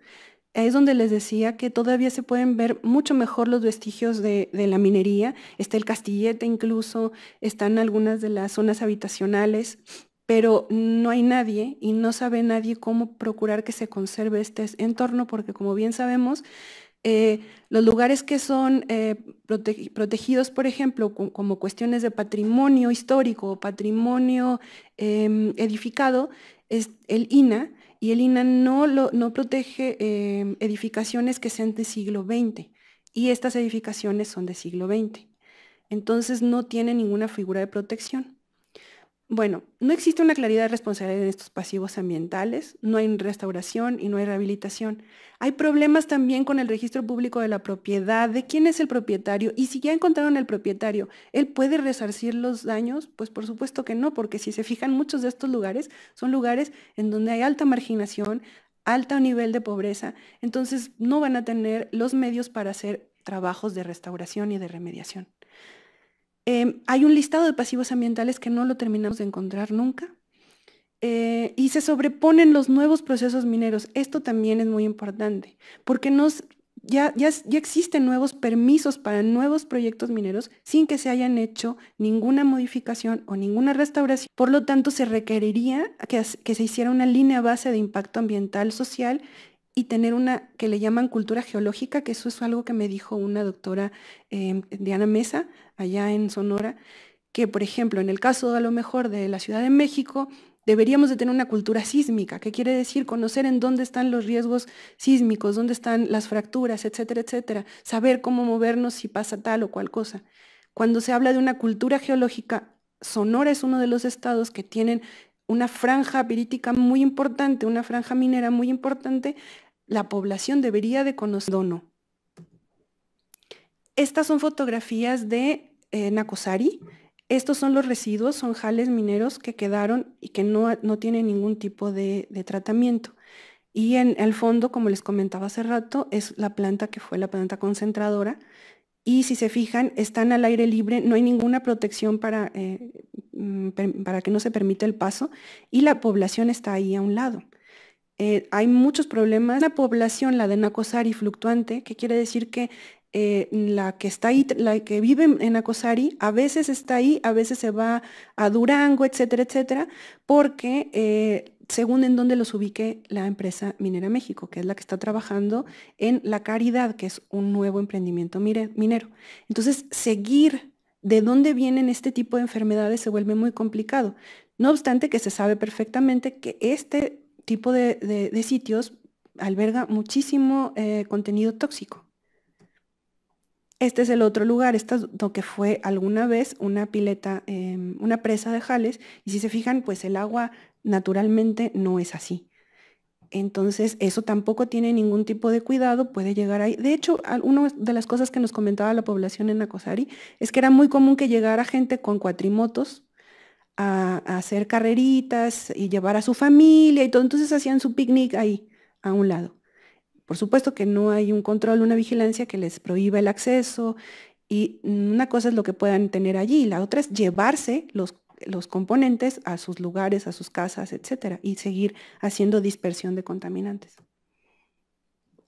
Es donde les decía que todavía se pueden ver mucho mejor los vestigios de, de la minería. Está el castillete incluso, están algunas de las zonas habitacionales, pero no hay nadie y no sabe nadie cómo procurar que se conserve este entorno porque como bien sabemos, eh, los lugares que son eh, protegidos, por ejemplo, como cuestiones de patrimonio histórico o patrimonio em, edificado, es el INA, y el INA no, no protege em, edificaciones que sean de siglo XX, y estas edificaciones son de siglo XX. Entonces no tiene ninguna figura de protección. Bueno, no existe una claridad de responsabilidad en estos pasivos ambientales, no hay restauración y no hay rehabilitación. Hay problemas también con el registro público de la propiedad, de quién es el propietario y si ya encontraron al propietario, ¿él puede resarcir los daños? Pues por supuesto que no, porque si se fijan muchos de estos lugares son lugares en donde hay alta marginación, alto nivel de pobreza, entonces no van a tener los medios para hacer trabajos de restauración y de remediación. Em, hay un listado de pasivos ambientales que no lo terminamos de encontrar nunca. Eh, y se sobreponen los nuevos procesos mineros. Esto también es muy importante, porque ya, existen nuevos permisos para nuevos proyectos mineros sin que se hayan hecho ninguna modificación o ninguna restauración. Por lo tanto, se requeriría que se hiciera una línea base de impacto ambiental, social y tener una que le llaman cultura geológica, que eso es algo que me dijo una doctora em, Diana Mesa allá en Sonora, que por ejemplo en el caso a lo mejor de la Ciudad de México, deberíamos de tener una cultura sísmica, que quiere decir conocer en dónde están los riesgos sísmicos, dónde están las fracturas, etcétera, etcétera, saber cómo movernos si pasa tal o cual cosa. Cuando se habla de una cultura geológica, Sonora es uno de los estados que tienen una franja pirítica muy importante, una franja minera muy importante, la población debería de conocer no. Estas son fotografías de eh, Nacosari, Estos son los residuos, son jales mineros que quedaron y que no, tienen ningún tipo de, de tratamiento. Y en el fondo, como les comentaba hace rato, es la planta que fue la planta concentradora y si se fijan, están al aire libre, no hay ninguna protección para, eh, mm, para que no se permita el paso y la población está ahí a un lado. Eh, hay muchos problemas. La población, la de Nacosari fluctuante, que quiere decir que eh, la que está ahí, la que vive en Acosari, a veces está ahí, a veces se va a Durango, etcétera, etcétera, porque según en dónde los ubique la empresa Minera México, que es la que está trabajando en la caridad, que es un nuevo emprendimiento minero. Entonces, seguir de dónde vienen este tipo de enfermedades se vuelve muy complicado. No obstante que se sabe perfectamente que este tipo de, sitios alberga muchísimo eh, contenido tóxico. Este es el otro lugar, esto es lo que fue alguna vez una pileta, em, una presa de jales, y si se fijan, pues el agua naturalmente no es así. Entonces, eso tampoco tiene ningún tipo de cuidado, puede llegar ahí. De hecho, una de las cosas que nos comentaba la población en Acosari es que era muy común que llegara gente con cuatrimotos a, hacer carreritas y llevar a su familia y todo. Entonces hacían su picnic ahí, a un lado. Por supuesto que no hay un control, una vigilancia que les prohíba el acceso y una cosa es lo que puedan tener allí, la otra es llevarse los los componentes a sus lugares, a sus casas, etcétera, y seguir haciendo dispersión de contaminantes.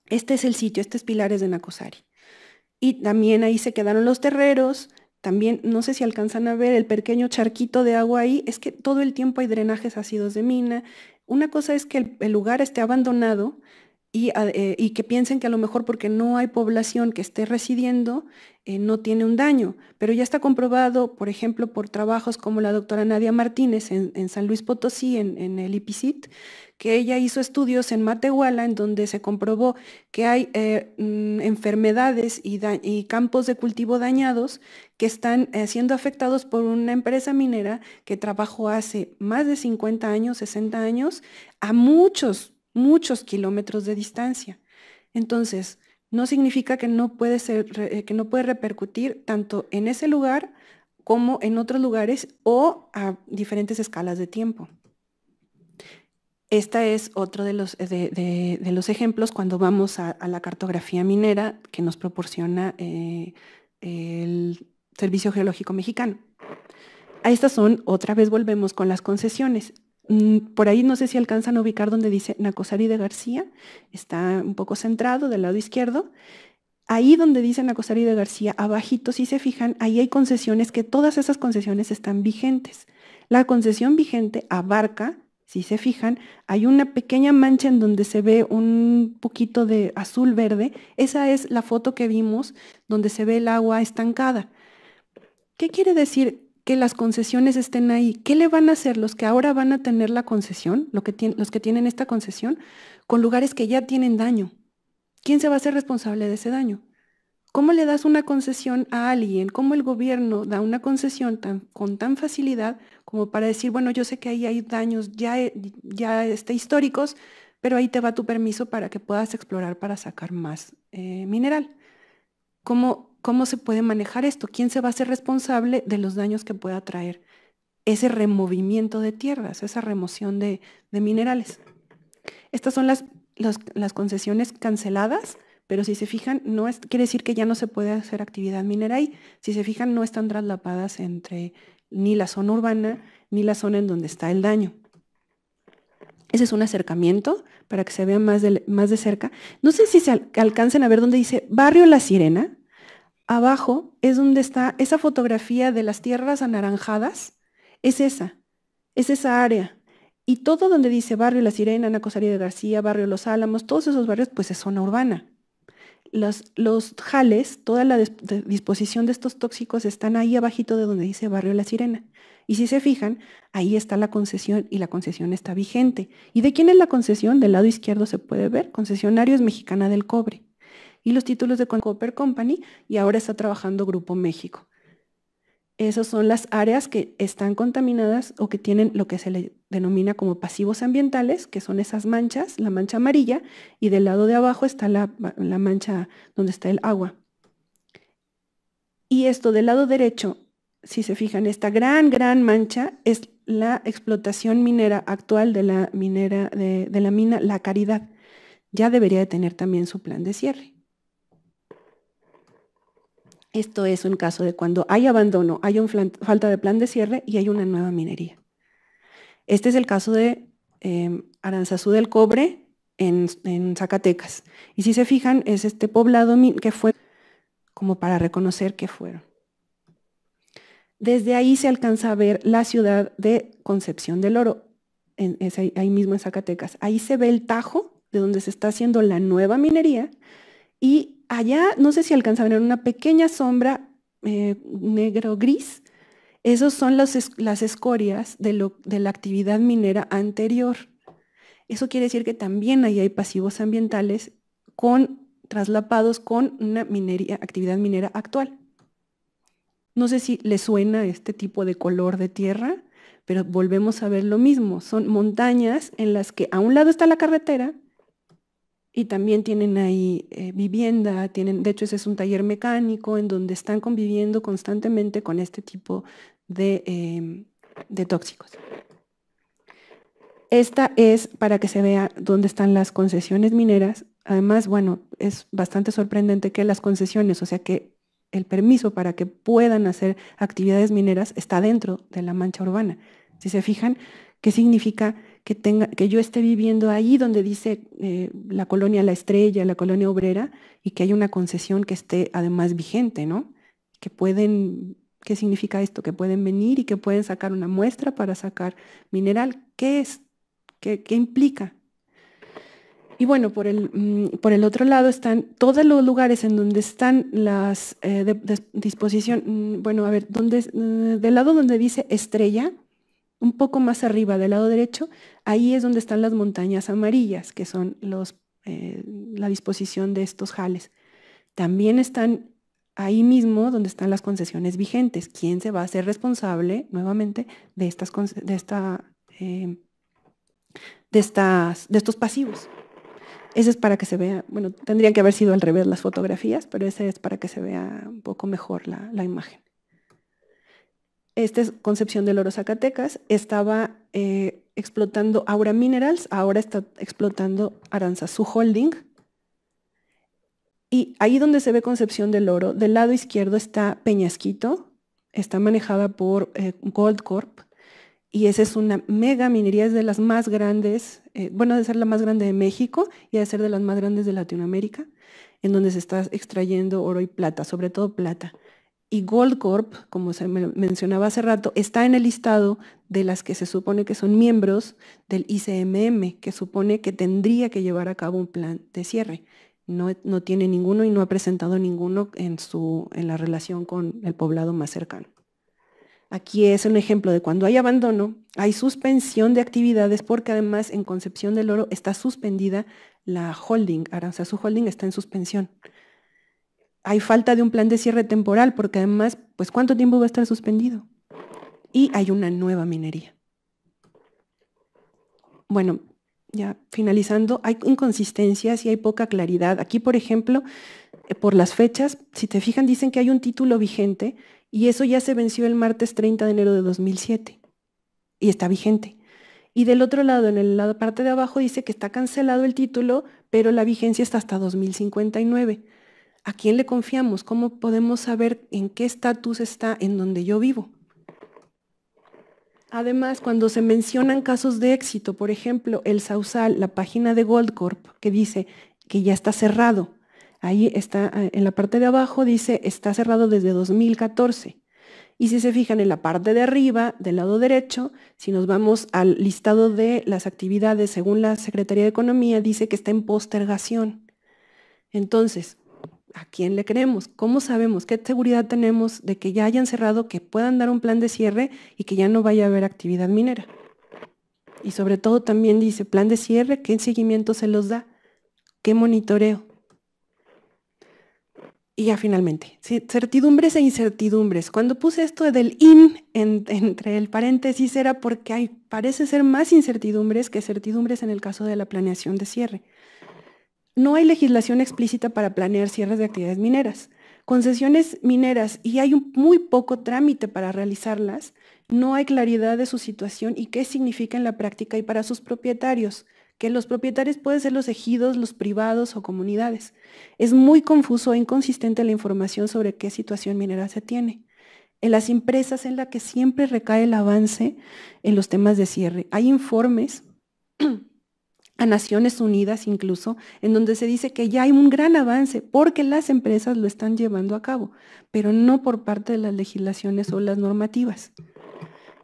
Este es el sitio, este es pilares de Nacosari. Y también ahí se quedaron los terreros, también no sé si alcanzan a ver el pequeño charquito de agua ahí, es que todo el tiempo hay drenajes ácidos de mina. Una cosa es que el lugar esté abandonado eh, y, que piensen que a lo mejor porque no hay población que esté residiendo, eh, no tiene un daño. Pero ya está comprobado, por ejemplo, por trabajos como la doctora Nadia Martínez en, San Luis Potosí, en, el IPICIT, que ella hizo estudios en Matehuala, en donde se comprobó que hay eh, mm, enfermedades y, y, campos de cultivo dañados que están siendo afectados por una empresa minera que trabajó hace más de 50 años, 60 años, a muchos muchos kilómetros de distancia. Entonces, no significa que no puede, ser, eh, que no puede repercutir tanto en ese lugar como en otros lugares o a diferentes escalas de tiempo. esta es otro de los, de, los ejemplos cuando vamos a, la cartografía minera que nos proporciona eh, el Servicio Geológico Mexicano. A estas son, otra vez volvemos con las concesiones. Mm, por ahí no sé si alcanzan a ubicar donde dice Nacosari de García, está un poco centrado del lado izquierdo. Ahí donde dice Nacosari de García, abajito, si se fijan, ahí hay concesiones que todas esas concesiones están vigentes. La concesión vigente abarca, si se fijan, hay una pequeña mancha en donde se ve un poquito de azul verde. Esa es la foto que vimos donde se ve el agua estancada. ¿Qué quiere decir? que las concesiones estén ahí. ¿Qué le van a hacer los que ahora van a tener la concesión, los que tienen esta concesión, con lugares que ya tienen daño? ¿Quién se va a hacer responsable de ese daño? ¿Cómo le das una concesión a alguien? ¿Cómo el gobierno da una concesión con tan facilidad como para decir, bueno, yo sé que ahí hay daños ya, ya este, históricos, pero ahí te va tu permiso para que puedas explorar para sacar más eh, mineral? ¿Cómo, ¿Cómo se puede manejar esto? ¿Quién se va a hacer responsable de los daños que pueda traer ese removimiento de tierras, esa remoción de, minerales? Estas son las, concesiones canceladas pero si se fijan, no es, quiere decir que ya no se puede hacer actividad minera ahí. Si se fijan, no están traslapadas entre ni la zona urbana ni la zona en donde está el daño. Ese es un acercamiento para que se vea más de, más de cerca. No sé si se alcancen a ver dónde dice Barrio La Sirena abajo es donde está esa fotografía de las tierras anaranjadas, es esa, es esa área. Y todo donde dice barrio La Sirena, cosaría de García, barrio Los Álamos, todos esos barrios, pues es zona urbana. Los, jales, toda la disposición de estos tóxicos están ahí abajito de donde dice barrio La Sirena. Y si se fijan, ahí está la concesión y la concesión está vigente. ¿Y de quién es la concesión? Del lado izquierdo se puede ver, concesionarios mexicana del cobre y los títulos de Copper Company y ahora está trabajando Grupo México. Esas son las áreas que están contaminadas o que tienen lo que se le denomina como pasivos ambientales, que son esas manchas, la mancha amarilla, y del lado de abajo está la, mancha donde está el agua. Y esto del lado derecho, si se fijan, esta gran, gran mancha es la explotación minera actual de la, minera, de la mina La Caridad. Ya debería de tener también su plan de cierre. Esto es un caso de cuando hay abandono, hay falta de plan de cierre y hay una nueva minería. Este es el caso de em, Aranzazú del Cobre en, Zacatecas. Y si se fijan, es este poblado que fue como para reconocer que fueron. Desde ahí se alcanza a ver la ciudad de Concepción del Oro, ahí mismo en Zacatecas. Ahí se ve el tajo de donde se está haciendo la nueva minería y allá no sé si alcanzan a ver una pequeña sombra eh, negro-gris. Esas son las escorias de, la actividad minera anterior. Eso quiere decir que también ahí hay pasivos ambientales con, traslapados con una minería, actividad minera actual. No sé si le suena este tipo de color de tierra, pero volvemos a ver lo mismo. Son montañas en las que a un lado está la carretera y también tienen ahí eh, vivienda, tienen, de hecho ese es un taller mecánico en donde están conviviendo constantemente con este tipo de, em, de tóxicos. Esta es para que se vea dónde están las concesiones mineras. Además, bueno, es bastante sorprendente que las concesiones, o sea que el permiso para que puedan hacer actividades mineras está dentro de la mancha urbana. Si se fijan, ¿qué significa que, tenga, que yo esté viviendo ahí donde dice eh, la colonia La Estrella, la colonia obrera, y que hay una concesión que esté además vigente, ¿no? Que pueden, ¿qué significa esto? Que pueden venir y que pueden sacar una muestra para sacar mineral. ¿Qué es? ¿Qué, implica? Y bueno, por el, mm, por el otro lado están todos los lugares en donde están las eh, disposición, mm, bueno, a ver, donde, mm, del lado donde dice estrella, un poco más arriba del lado derecho, ahí es donde están las montañas amarillas, que son eh, la disposición de estos jales. También están ahí mismo donde están las concesiones vigentes. ¿Quién se va a hacer responsable nuevamente de, estas, de, em, de, estas, de estos pasivos? Ese es para que se vea, bueno, tendrían que haber sido al revés las fotografías, pero ese es para que se vea un poco mejor la imagen esta es Concepción del Oro Zacatecas, estaba eh, explotando Aura Minerals, ahora está explotando su Holding. Y ahí donde se ve Concepción del Oro, del lado izquierdo está Peñasquito, está manejada por eh, Gold Goldcorp, y esa es una mega minería, es de las más grandes, eh, bueno, de ser la más grande de México y de ser de las más grandes de Latinoamérica, en donde se está extrayendo oro y plata, sobre todo plata. Y Goldcorp, como se mencionaba hace rato, está en el listado de las que se supone que son miembros del ICMM, que supone que tendría que llevar a cabo un plan de cierre. No, tiene ninguno y no ha presentado ninguno en, en la relación con el poblado más cercano. Aquí es un ejemplo de cuando hay abandono, hay suspensión de actividades porque además en Concepción del Oro está suspendida la holding, o sea, su holding está en suspensión hay falta de un plan de cierre temporal, porque además, pues ¿cuánto tiempo va a estar suspendido? Y hay una nueva minería. Bueno, ya finalizando, hay inconsistencias y hay poca claridad. Aquí, por ejemplo, eh, por las fechas, si te fijan, dicen que hay un título vigente y eso ya se venció el martes 30 de enero de 2007 y está vigente. Y del otro lado, en la parte de abajo, dice que está cancelado el título, pero la vigencia está hasta 2059. ¿a quién le confiamos? ¿Cómo podemos saber en qué estatus está en donde yo vivo? Además, cuando se mencionan casos de éxito, por ejemplo, el Sausal, la página de Goldcorp, que dice que ya está cerrado. Ahí está, eh, en la parte de abajo dice, está cerrado desde 2014. Y si se fijan en la parte de arriba, del lado derecho, si nos vamos al listado de las actividades según la Secretaría de Economía, dice que está en postergación. Entonces, ¿A quién le creemos? ¿Cómo sabemos? ¿Qué seguridad tenemos de que ya hayan cerrado, que puedan dar un plan de cierre y que ya no vaya a haber actividad minera? Y sobre todo también dice, plan de cierre, ¿qué seguimiento se los da? ¿Qué monitoreo? Y ya finalmente, certidumbres e incertidumbres. Cuando puse esto del in entre el paréntesis era porque parece ser más incertidumbres que certidumbres en el caso de la planeación de cierre no hay legislación explícita para planear cierres de actividades mineras. Concesiones mineras y hay un muy poco trámite para realizarlas, no hay claridad de su situación y qué significa en la práctica y para sus propietarios, que los propietarios pueden ser los ejidos, los privados o comunidades. Es muy confuso e inconsistente la información sobre qué situación minera se tiene. En las empresas en la que siempre recae el avance en los temas de cierre. Hay informes a Naciones Unidas incluso, en donde se dice que ya hay un gran avance porque las empresas lo están llevando a cabo, pero no por parte de las legislaciones o las normativas.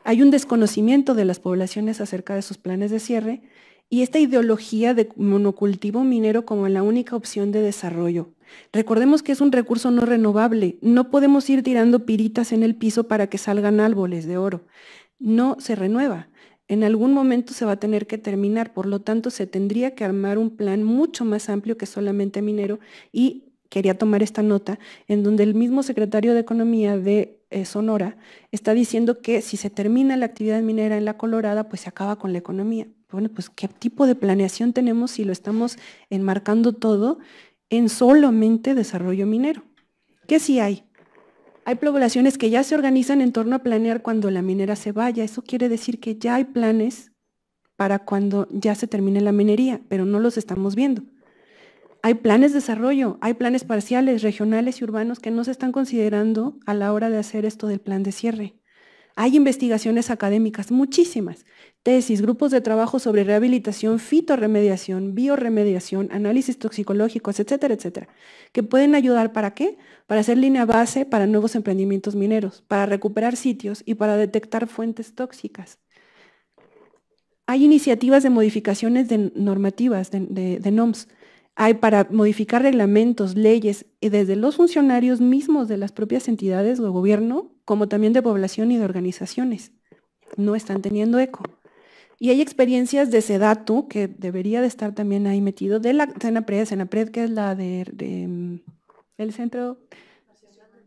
Hay un desconocimiento de las poblaciones acerca de sus planes de cierre y esta ideología de monocultivo minero como la única opción de desarrollo. Recordemos que es un recurso no renovable, no podemos ir tirando piritas en el piso para que salgan árboles de oro, no se renueva en algún momento se va a tener que terminar, por lo tanto se tendría que armar un plan mucho más amplio que solamente minero y quería tomar esta nota en donde el mismo secretario de Economía de eh, Sonora está diciendo que si se termina la actividad minera en la Colorada, pues se acaba con la economía. Bueno, pues qué tipo de planeación tenemos si lo estamos enmarcando todo en solamente desarrollo minero. ¿Qué sí hay? Hay poblaciones que ya se organizan en torno a planear cuando la minera se vaya. Eso quiere decir que ya hay planes para cuando ya se termine la minería, pero no los estamos viendo. Hay planes de desarrollo, hay planes parciales, regionales y urbanos que no se están considerando a la hora de hacer esto del plan de cierre. Hay investigaciones académicas, muchísimas, tesis, grupos de trabajo sobre rehabilitación, fitorremediación, bioremediación, análisis toxicológicos, etcétera, etcétera, que pueden ayudar para qué? Para hacer línea base para nuevos emprendimientos mineros, para recuperar sitios y para detectar fuentes tóxicas. Hay iniciativas de modificaciones de normativas, de, NOMS, hay para modificar reglamentos, leyes, y desde los funcionarios mismos de las propias entidades de gobierno, como también de población y de organizaciones. No están teniendo eco. Y hay experiencias de SEDATU, que debería de estar también ahí metido, de la Senapred, que es la de, mm, el Centro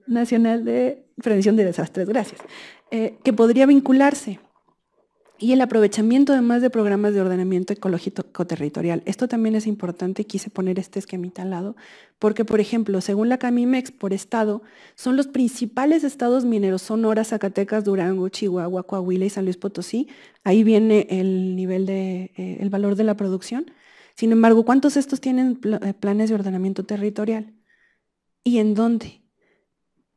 Nacional de Prevención de Desastres, gracias, eh, que podría vincularse y el aprovechamiento además de programas de ordenamiento ecológico territorial. Esto también es importante, quise poner este esquemita al lado, porque por ejemplo, según la CAMIMEX por estado, son los principales estados mineros, Sonora, Zacatecas, Durango, Chihuahua, Coahuila y San Luis Potosí. Ahí viene el nivel de, eh, el valor de la producción. Sin embargo, ¿cuántos estos tienen eh, planes de ordenamiento territorial? ¿Y en dónde?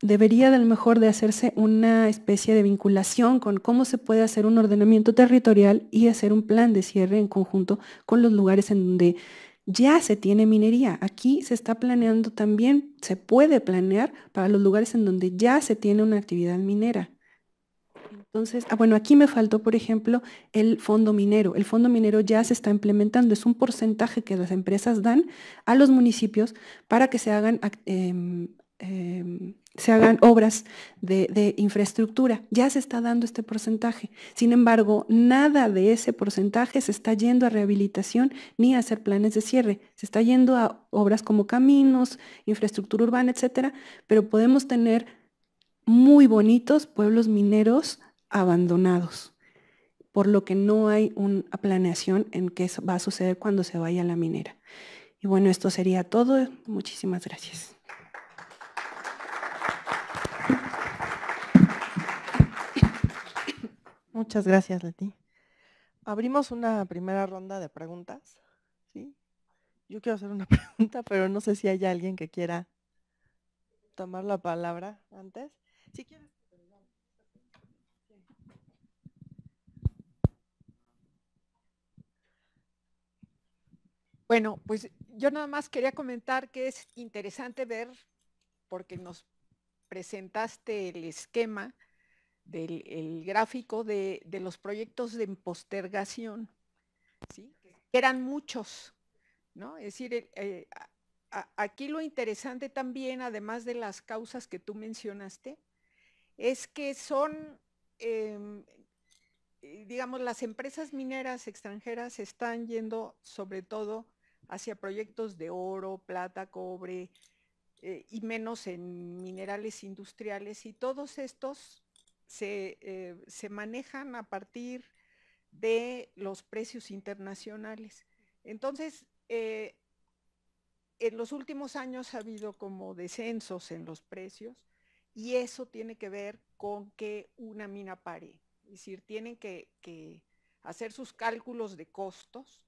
debería de lo mejor de hacerse una especie de vinculación con cómo se puede hacer un ordenamiento territorial y hacer un plan de cierre en conjunto con los lugares en donde ya se tiene minería. Aquí se está planeando también, se puede planear para los lugares en donde ya se tiene una actividad minera. Entonces, ah, bueno, aquí me faltó, por ejemplo, el fondo minero. El fondo minero ya se está implementando, es un porcentaje que las empresas dan a los municipios para que se hagan em, em, se hagan obras de, infraestructura. Ya se está dando este porcentaje. Sin embargo, nada de ese porcentaje se está yendo a rehabilitación ni a hacer planes de cierre. Se está yendo a obras como caminos, infraestructura urbana, etcétera, pero podemos tener muy bonitos pueblos mineros abandonados, por lo que no hay una planeación en qué va a suceder cuando se vaya la minera. Y bueno, esto sería todo. Muchísimas gracias. Muchas gracias, Leti. Abrimos una primera ronda de preguntas. ¿sí? Yo quiero hacer una pregunta, pero no sé si hay alguien que quiera tomar la palabra antes. Si quieres. Bueno, pues yo nada más quería comentar que es interesante ver, porque nos presentaste el esquema del gráfico de, los proyectos de postergación, que eran muchos, ¿no? Es decir, eh, aquí lo interesante también, además de las causas que tú mencionaste, es que son, em, eh, digamos, las empresas mineras extranjeras están yendo sobre todo hacia proyectos de oro, plata, cobre eh, y menos en minerales industriales y todos estos eh, se, manejan a partir de los precios internacionales. Entonces, eh, en los últimos años ha habido como descensos en los precios y eso tiene que ver con que una mina pare. Es decir, tienen que, hacer sus cálculos de costos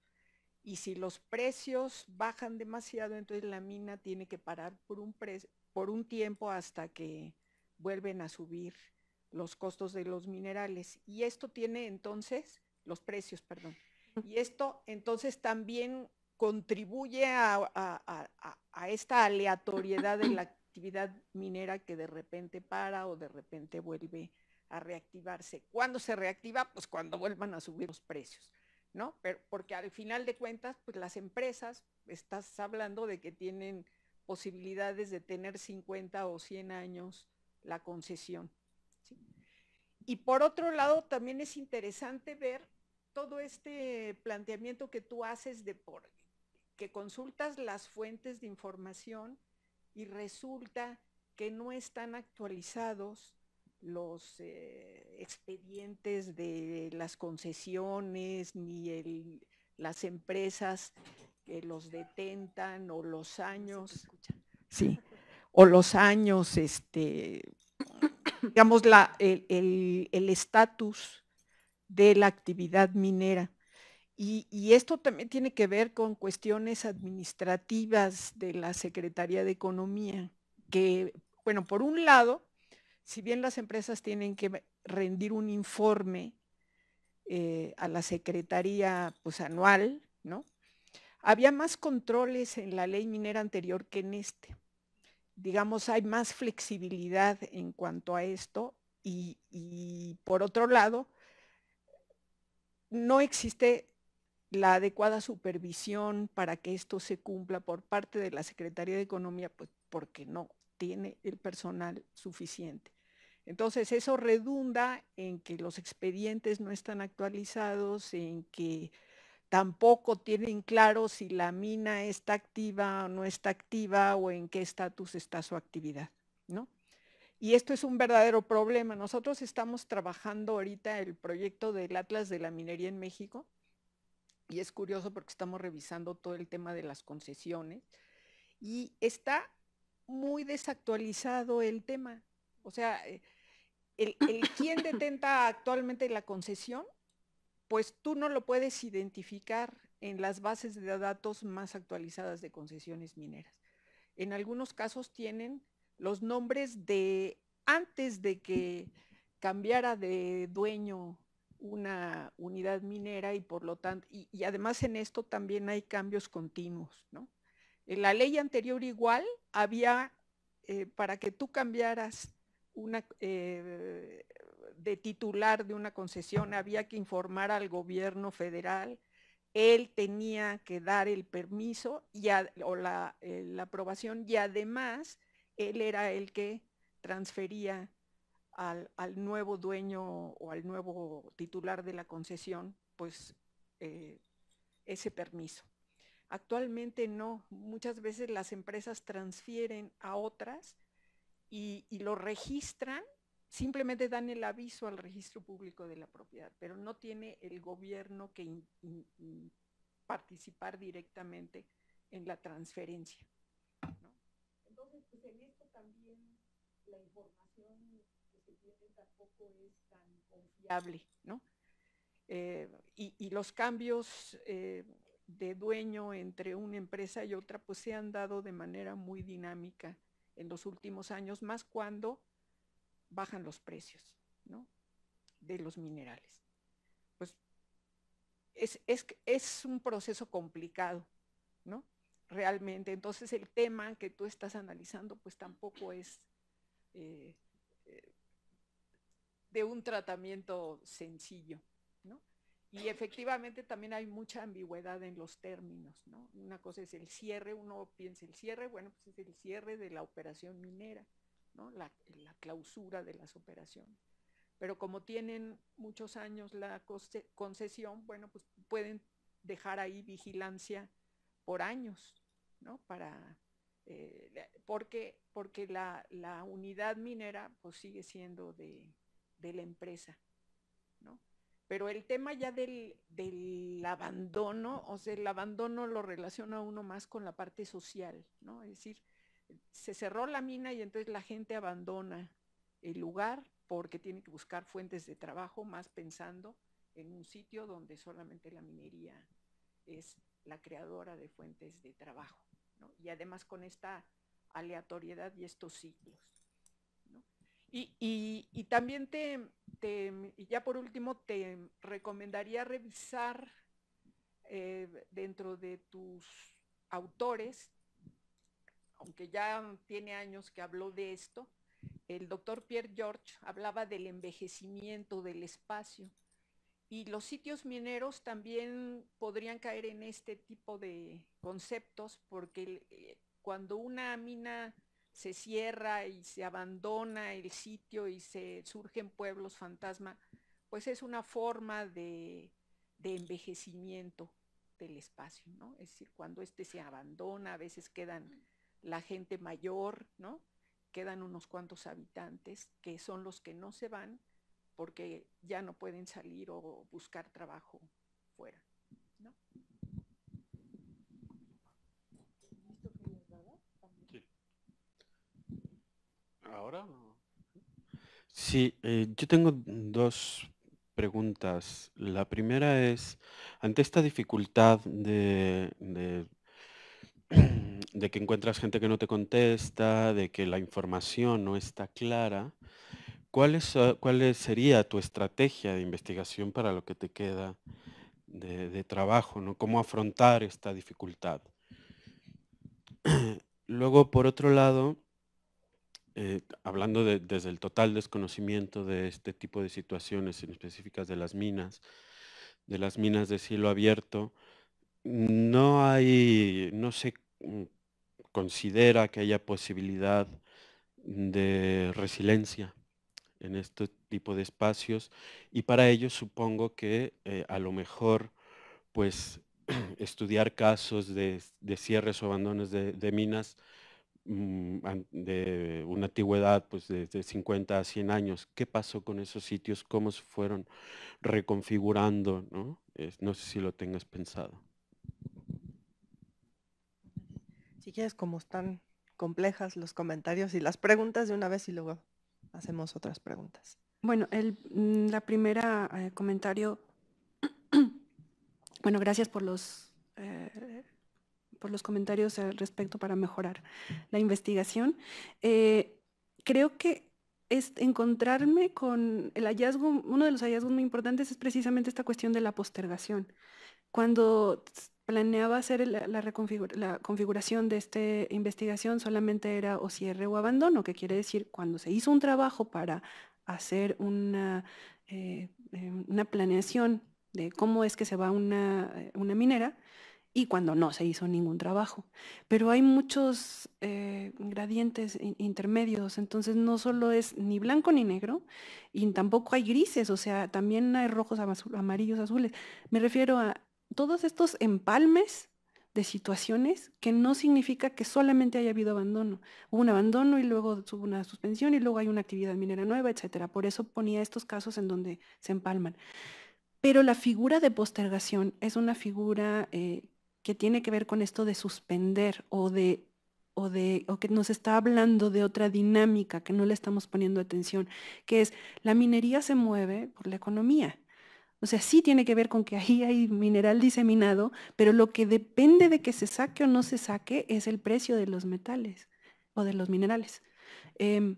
y si los precios bajan demasiado, entonces la mina tiene que parar por un, por un tiempo hasta que vuelven a subir los costos de los minerales. Y esto tiene entonces, los precios, perdón. Y esto entonces también contribuye a, esta aleatoriedad de la actividad minera que de repente para o de repente vuelve a reactivarse. ¿Cuándo se reactiva? Pues cuando vuelvan a subir los precios, ¿no? porque al final de cuentas, pues las empresas, estás hablando de que tienen posibilidades de tener 50 o 100 años la concesión. Y por otro lado, también es interesante ver todo este planteamiento que tú haces de por, que consultas las fuentes de información y resulta que no están actualizados los eh, expedientes de las concesiones ni las empresas que los detentan o los años. Sí, o los años este, digamos, el estatus de la actividad minera. Y, esto también tiene que ver con cuestiones administrativas de la Secretaría de Economía, que, bueno, por un lado, si bien las empresas tienen que rendir un informe eh, a la Secretaría pues, anual, ¿no? Había más controles en la ley minera anterior que en este digamos, hay más flexibilidad en cuanto a esto y, por otro lado, no existe la adecuada supervisión para que esto se cumpla por parte de la Secretaría de Economía, pues porque no tiene el personal suficiente. Entonces, eso redunda en que los expedientes no están actualizados, en que tampoco tienen claro si la mina está activa o no está activa o en qué estatus está su actividad, ¿no? Y esto es un verdadero problema. Nosotros estamos trabajando ahorita el proyecto del Atlas de la Minería en México y es curioso porque estamos revisando todo el tema de las concesiones y está muy desactualizado el tema. O sea, eh, el, detenta actualmente la concesión pues tú no lo puedes identificar en las bases de datos más actualizadas de concesiones mineras. En algunos casos tienen los nombres de antes de que cambiara de dueño una unidad minera y por lo tanto, y, además en esto también hay cambios continuos, ¿no? En la ley anterior igual había, eh, para que tú cambiaras una, eh, de titular de una concesión había que informar al gobierno federal, él tenía que dar el permiso y o eh, la, aprobación y además él era el que transfería al, nuevo dueño o al nuevo titular de la concesión pues eh, ese permiso. Actualmente no, muchas veces las empresas transfieren a otras y, y lo registran simplemente dan el aviso al registro público de la propiedad, pero no tiene el gobierno que participar directamente en la transferencia. Entonces, pues en esto también la información que se tiene tampoco es tan confiable, ¿no? Eh, y, los cambios eh, de dueño entre una empresa y otra, pues se han dado de manera muy dinámica en los últimos años, más cuando bajan los precios ¿no? de los minerales. Pues es, es, un proceso complicado, ¿no? Realmente. Entonces el tema que tú estás analizando pues tampoco es eh, eh, de un tratamiento sencillo, ¿no? Y efectivamente también hay mucha ambigüedad en los términos, ¿no? Una cosa es el cierre, uno piensa el cierre, bueno, pues es el cierre de la operación minera la, clausura de las operaciones. Pero como tienen muchos años la concesión, bueno, pues pueden dejar ahí vigilancia por años, ¿no? Para, eh, porque porque la, unidad minera pues, sigue siendo de, la empresa, ¿no? Pero el tema ya del, del, abandono, o sea, el abandono lo relaciona uno más con la parte social, ¿no? Es decir, se cerró la mina y entonces la gente abandona el lugar porque tiene que buscar fuentes de trabajo, más pensando en un sitio donde solamente la minería es la creadora de fuentes de trabajo. Y además con esta aleatoriedad y estos ciclos. Y, también te, ya por último, te recomendaría revisar eh, dentro de tus autores aunque ya tiene años que habló de esto, el doctor Pierre George hablaba del envejecimiento del espacio y los sitios mineros también podrían caer en este tipo de conceptos porque eh, cuando una mina se cierra y se abandona el sitio y se surgen pueblos fantasma, pues es una forma de, de envejecimiento del espacio, ¿no? Es decir, cuando este se abandona, a veces quedan la gente mayor, ¿no? Quedan unos cuantos habitantes que son los que no se van porque ya no pueden salir o buscar trabajo fuera, ¿no? Sí. Ahora Sí, eh, yo tengo dos preguntas. La primera es, ante esta dificultad de de que encuentras gente que no te contesta, de que la información no está clara, ¿cuál, sería tu estrategia de investigación para lo que te queda de, trabajo? ¿Cómo afrontar esta dificultad? Luego, por otro lado, eh, hablando desde el total desconocimiento de este tipo de situaciones, en específicas de las minas, de las minas de cielo abierto, no hay, no sé mm, considera que haya posibilidad de resiliencia en este tipo de espacios y para ello supongo que eh, a lo mejor pues estudiar casos de, cierres o abandonos de, minas mm, de una antigüedad pues de, 50 a 100 años, qué pasó con esos sitios, cómo se fueron reconfigurando, ¿no? no sé si lo tengas pensado. Si quieres, como están complejas los comentarios y las preguntas de una vez y luego hacemos otras preguntas. Bueno, el, mm, la primera eh, comentario, bueno, gracias por los, eh, por los comentarios al respecto para mejorar la investigación. Eh, creo que es encontrarme con el hallazgo, uno de los hallazgos muy importantes es precisamente esta cuestión de la postergación. Cuando planeaba hacer la, la, la configuración de esta investigación solamente era o cierre o abandono, que quiere decir cuando se hizo un trabajo para hacer una, eh, eh, una planeación de cómo es que se va una, eh, una, minera y cuando no se hizo ningún trabajo. Pero hay muchos gradientes intermedios, entonces no solo es ni blanco ni negro, y tampoco hay grises, o sea, también hay rojos, amarillos, azules. Me refiero a todos estos empalmes de situaciones que no significa que solamente haya habido abandono. Hubo un abandono y luego hubo una suspensión y luego hay una actividad minera nueva, etcétera. Por eso ponía estos casos en donde se empalman. Pero la figura de postergación es una figura eh, que tiene que ver con esto de suspender o de o, de, o que nos está hablando de otra dinámica que no le estamos poniendo atención, que es la minería se mueve por la economía. O sea, sí tiene que ver con que ahí hay mineral diseminado, pero lo que depende de que se saque o no se saque es el precio de los metales o de los minerales. Em,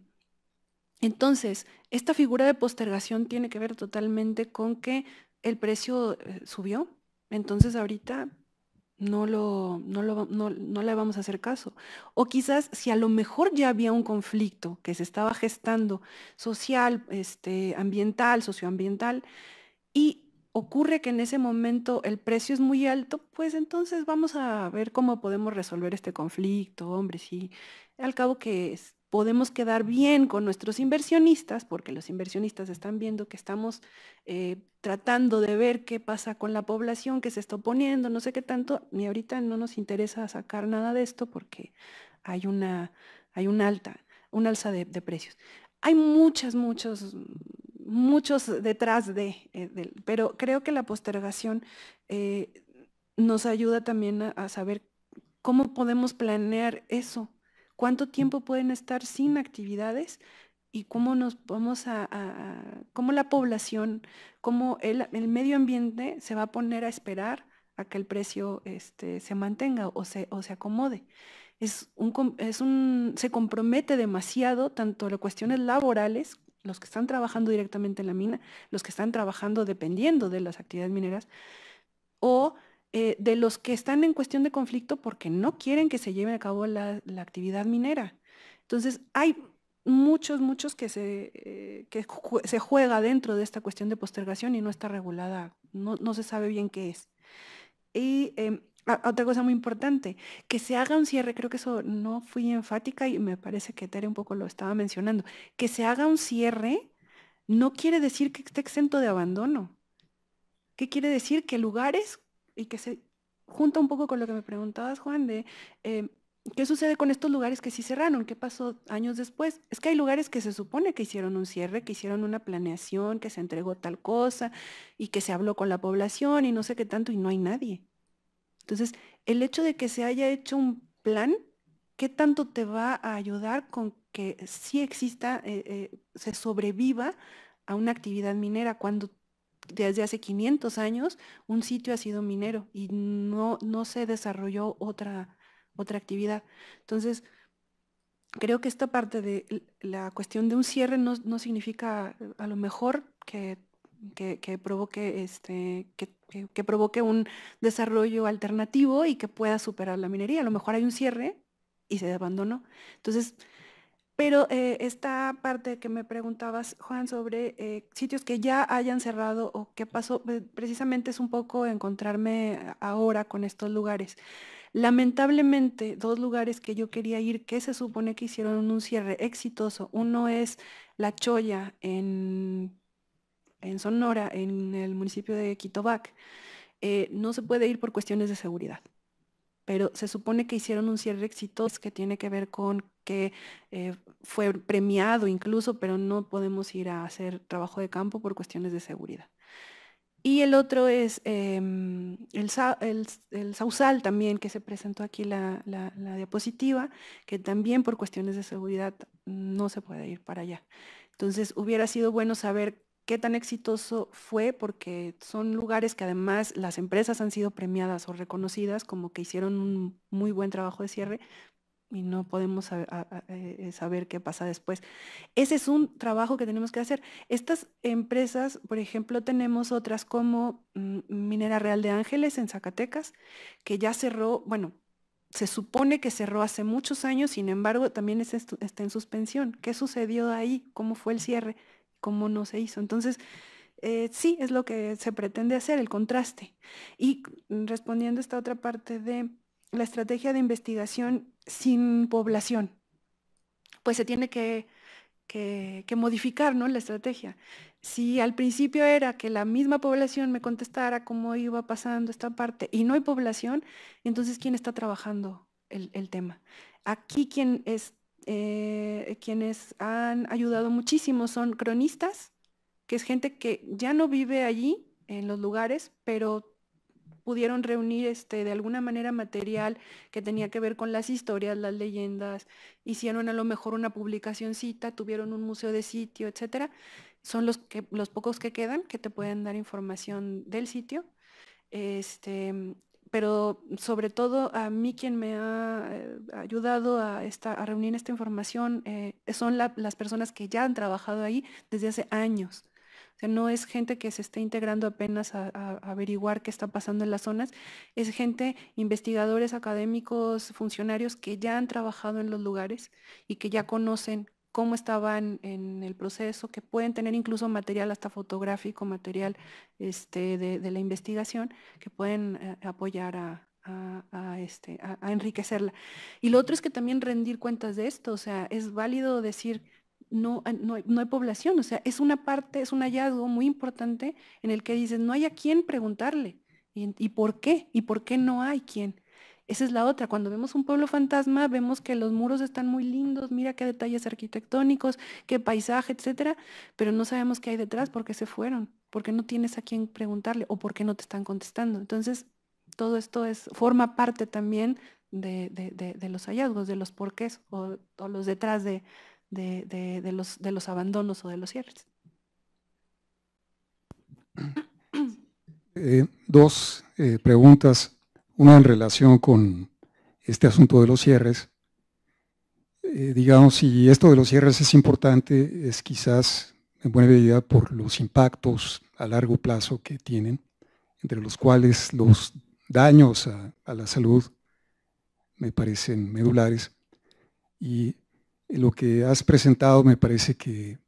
entonces, esta figura de postergación tiene que ver totalmente con que el precio eh, subió, entonces ahorita no, lo, no, le vamos a hacer caso. O quizás si a lo mejor ya había un conflicto que se estaba gestando social, este, ambiental, socioambiental, y ocurre que en ese momento el precio es muy alto, pues entonces vamos a ver cómo podemos resolver este conflicto, hombre, sí. Al cabo que podemos quedar bien con nuestros inversionistas, porque los inversionistas están viendo que estamos eh, tratando de ver qué pasa con la población que se está oponiendo, no sé qué tanto, ni ahorita no nos interesa sacar nada de esto porque hay una, hay un alta, un alza de, de precios. Hay muchas, muchas muchos detrás de, él eh, pero creo que la postergación eh, nos ayuda también a, saber cómo podemos planear eso, cuánto tiempo pueden estar sin actividades y cómo nos vamos a, cómo la población, cómo el, el, medio ambiente se va a poner a esperar a que el precio este, se mantenga o se, o se acomode. Es un, es un, se compromete demasiado tanto las cuestiones laborales los que están trabajando directamente en la mina, los que están trabajando dependiendo de las actividades mineras, o eh, de los que están en cuestión de conflicto porque no quieren que se lleve a cabo la, actividad minera. Entonces, hay muchos, muchos que, se, eh, se juega dentro de esta cuestión de postergación y no está regulada, no, se sabe bien qué es. Y em, Ah, otra cosa muy importante, que se haga un cierre, creo que eso no fui enfática y me parece que Tere un poco lo estaba mencionando, que se haga un cierre no quiere decir que esté exento de abandono. ¿Qué quiere decir? Que lugares, y que se junta un poco con lo que me preguntabas, Juan, de eh, qué sucede con estos lugares que sí cerraron, qué pasó años después. Es que hay lugares que se supone que hicieron un cierre, que hicieron una planeación, que se entregó tal cosa y que se habló con la población y no sé qué tanto y no hay nadie. Entonces, el hecho de que se haya hecho un plan, ¿qué tanto te va a ayudar con que sí exista, eh, eh, se sobreviva a una actividad minera cuando desde hace 500 años un sitio ha sido minero y no, no se desarrolló otra, otra actividad? Entonces, creo que esta parte de la cuestión de un cierre no, no significa a lo mejor que que, provoque este, que, provoque un desarrollo alternativo y que pueda superar la minería. A lo mejor hay un cierre y se abandonó. Entonces, pero eh, esta parte que me preguntabas, Juan, sobre eh, sitios que ya hayan cerrado o qué pasó, pues, precisamente es un poco encontrarme ahora con estos lugares. Lamentablemente, dos lugares que yo quería ir que se supone que hicieron un cierre exitoso. Uno es La Choya en en Sonora, en el municipio de Quitobac, eh, no se puede ir por cuestiones de seguridad. Pero se supone que hicieron un cierre exitoso que tiene que ver con que eh, fue premiado incluso, pero no podemos ir a hacer trabajo de campo por cuestiones de seguridad. Y el otro es em, el, Sausal también, que se presentó aquí la, diapositiva, que también por cuestiones de seguridad no se puede ir para allá. Entonces, hubiera sido bueno saber qué tan exitoso fue, porque son lugares que además las empresas han sido premiadas o reconocidas como que hicieron un muy buen trabajo de cierre y no podemos eh, eh, saber, qué pasa después. Ese es un trabajo que tenemos que hacer. Estas empresas, por ejemplo, tenemos otras como mm, Minera Real de Ángeles en Zacatecas, que ya cerró, bueno, se supone que cerró hace muchos años, sin embargo, también está en suspensión. ¿Qué sucedió ahí? ¿Cómo fue el cierre? cómo no se hizo. Entonces, eh, sí, es lo que se pretende hacer, el contraste. Y respondiendo a esta otra parte de la estrategia de investigación sin población, pues se tiene que, que, modificar la estrategia. Si al principio era que la misma población me contestara cómo iba pasando esta parte y no hay población, entonces ¿quién está trabajando el, el tema? Aquí ¿quién es eh, quienes han ayudado muchísimo son cronistas, que es gente que ya no vive allí en los lugares, pero pudieron reunir este, de alguna manera material que tenía que ver con las historias, las leyendas, hicieron a lo mejor una cita, tuvieron un museo de sitio, etcétera. Son los, que, los pocos que quedan que te pueden dar información del sitio. Este, pero sobre todo a mí quien me ha eh, ayudado a, reunir esta información eh, son las personas que ya han trabajado ahí desde hace años. O sea, no es gente que se está integrando apenas a averiguar qué está pasando en las zonas, es gente, investigadores, académicos, funcionarios que ya han trabajado en los lugares y que ya conocen cómo estaban en el proceso, que pueden tener incluso material hasta fotográfico, material este, de, la investigación, que pueden eh, apoyar este, a, enriquecerla. Y lo otro es que también rendir cuentas de esto, o sea, es válido decir, no, eh, no, hay población, o sea, es una parte, es un hallazgo muy importante en el que dices, no hay a quién preguntarle, y, y por qué, y por qué no hay quién. Esa es la otra. Cuando vemos un pueblo fantasma, vemos que los muros están muy lindos, mira qué detalles arquitectónicos, qué paisaje, etcétera, pero no sabemos qué hay detrás por qué se fueron, porque no tienes a quién preguntarle o por qué no te están contestando. Entonces, todo esto es, forma parte también de, los hallazgos, de los porqués o, los detrás de, los, de los abandonos o de los cierres. Eh, dos eh, preguntas una en relación con este asunto de los cierres. Eh, digamos, si esto de los cierres es importante, es quizás en buena medida por los impactos a largo plazo que tienen, entre los cuales los daños a, la salud me parecen medulares. Y lo que has presentado me parece que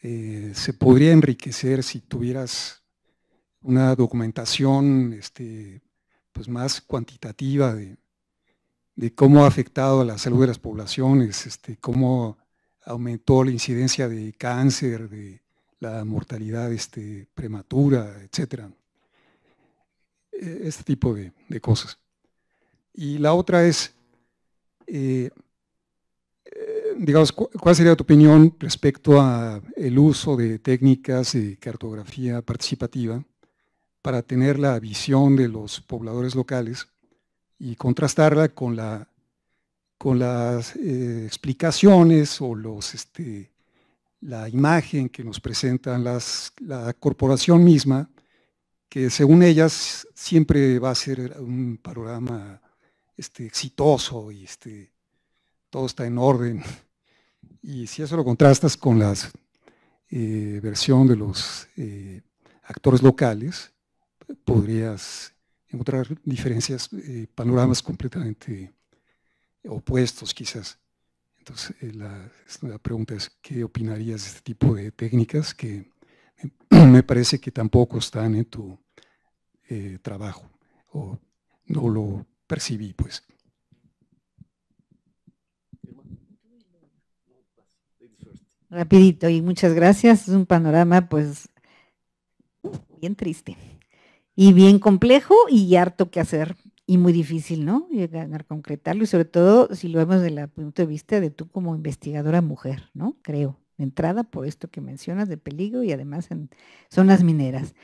eh, se podría enriquecer si tuvieras una documentación este, pues, más cuantitativa de, cómo ha afectado a la salud de las poblaciones, este, cómo aumentó la incidencia de cáncer, de la mortalidad este, prematura, etc. E, este tipo de, cosas. Y la otra es, eh, eh, digamos, ¿cuál sería tu opinión respecto al uso de técnicas de cartografía participativa para tener la visión de los pobladores locales y contrastarla con, la, con las eh, explicaciones o los, este, la imagen que nos presentan las, la corporación misma, que según ellas siempre va a ser un panorama este, exitoso y este, todo está en orden. Y si eso lo contrastas con la eh, versión de los eh, actores locales, podrías encontrar diferencias, eh, panoramas completamente opuestos quizás. Entonces, eh, la, pregunta es, ¿qué opinarías de este tipo de técnicas que me parece que tampoco están en tu eh, trabajo o no lo percibí, pues? Rapidito y muchas gracias. Es un panorama pues bien triste y bien complejo y harto que hacer y muy difícil, ¿no? Llegar a concretarlo y sobre todo si lo vemos desde el punto de vista de tú como investigadora mujer, ¿no? Creo, de entrada por esto que mencionas de peligro y además en zonas mineras.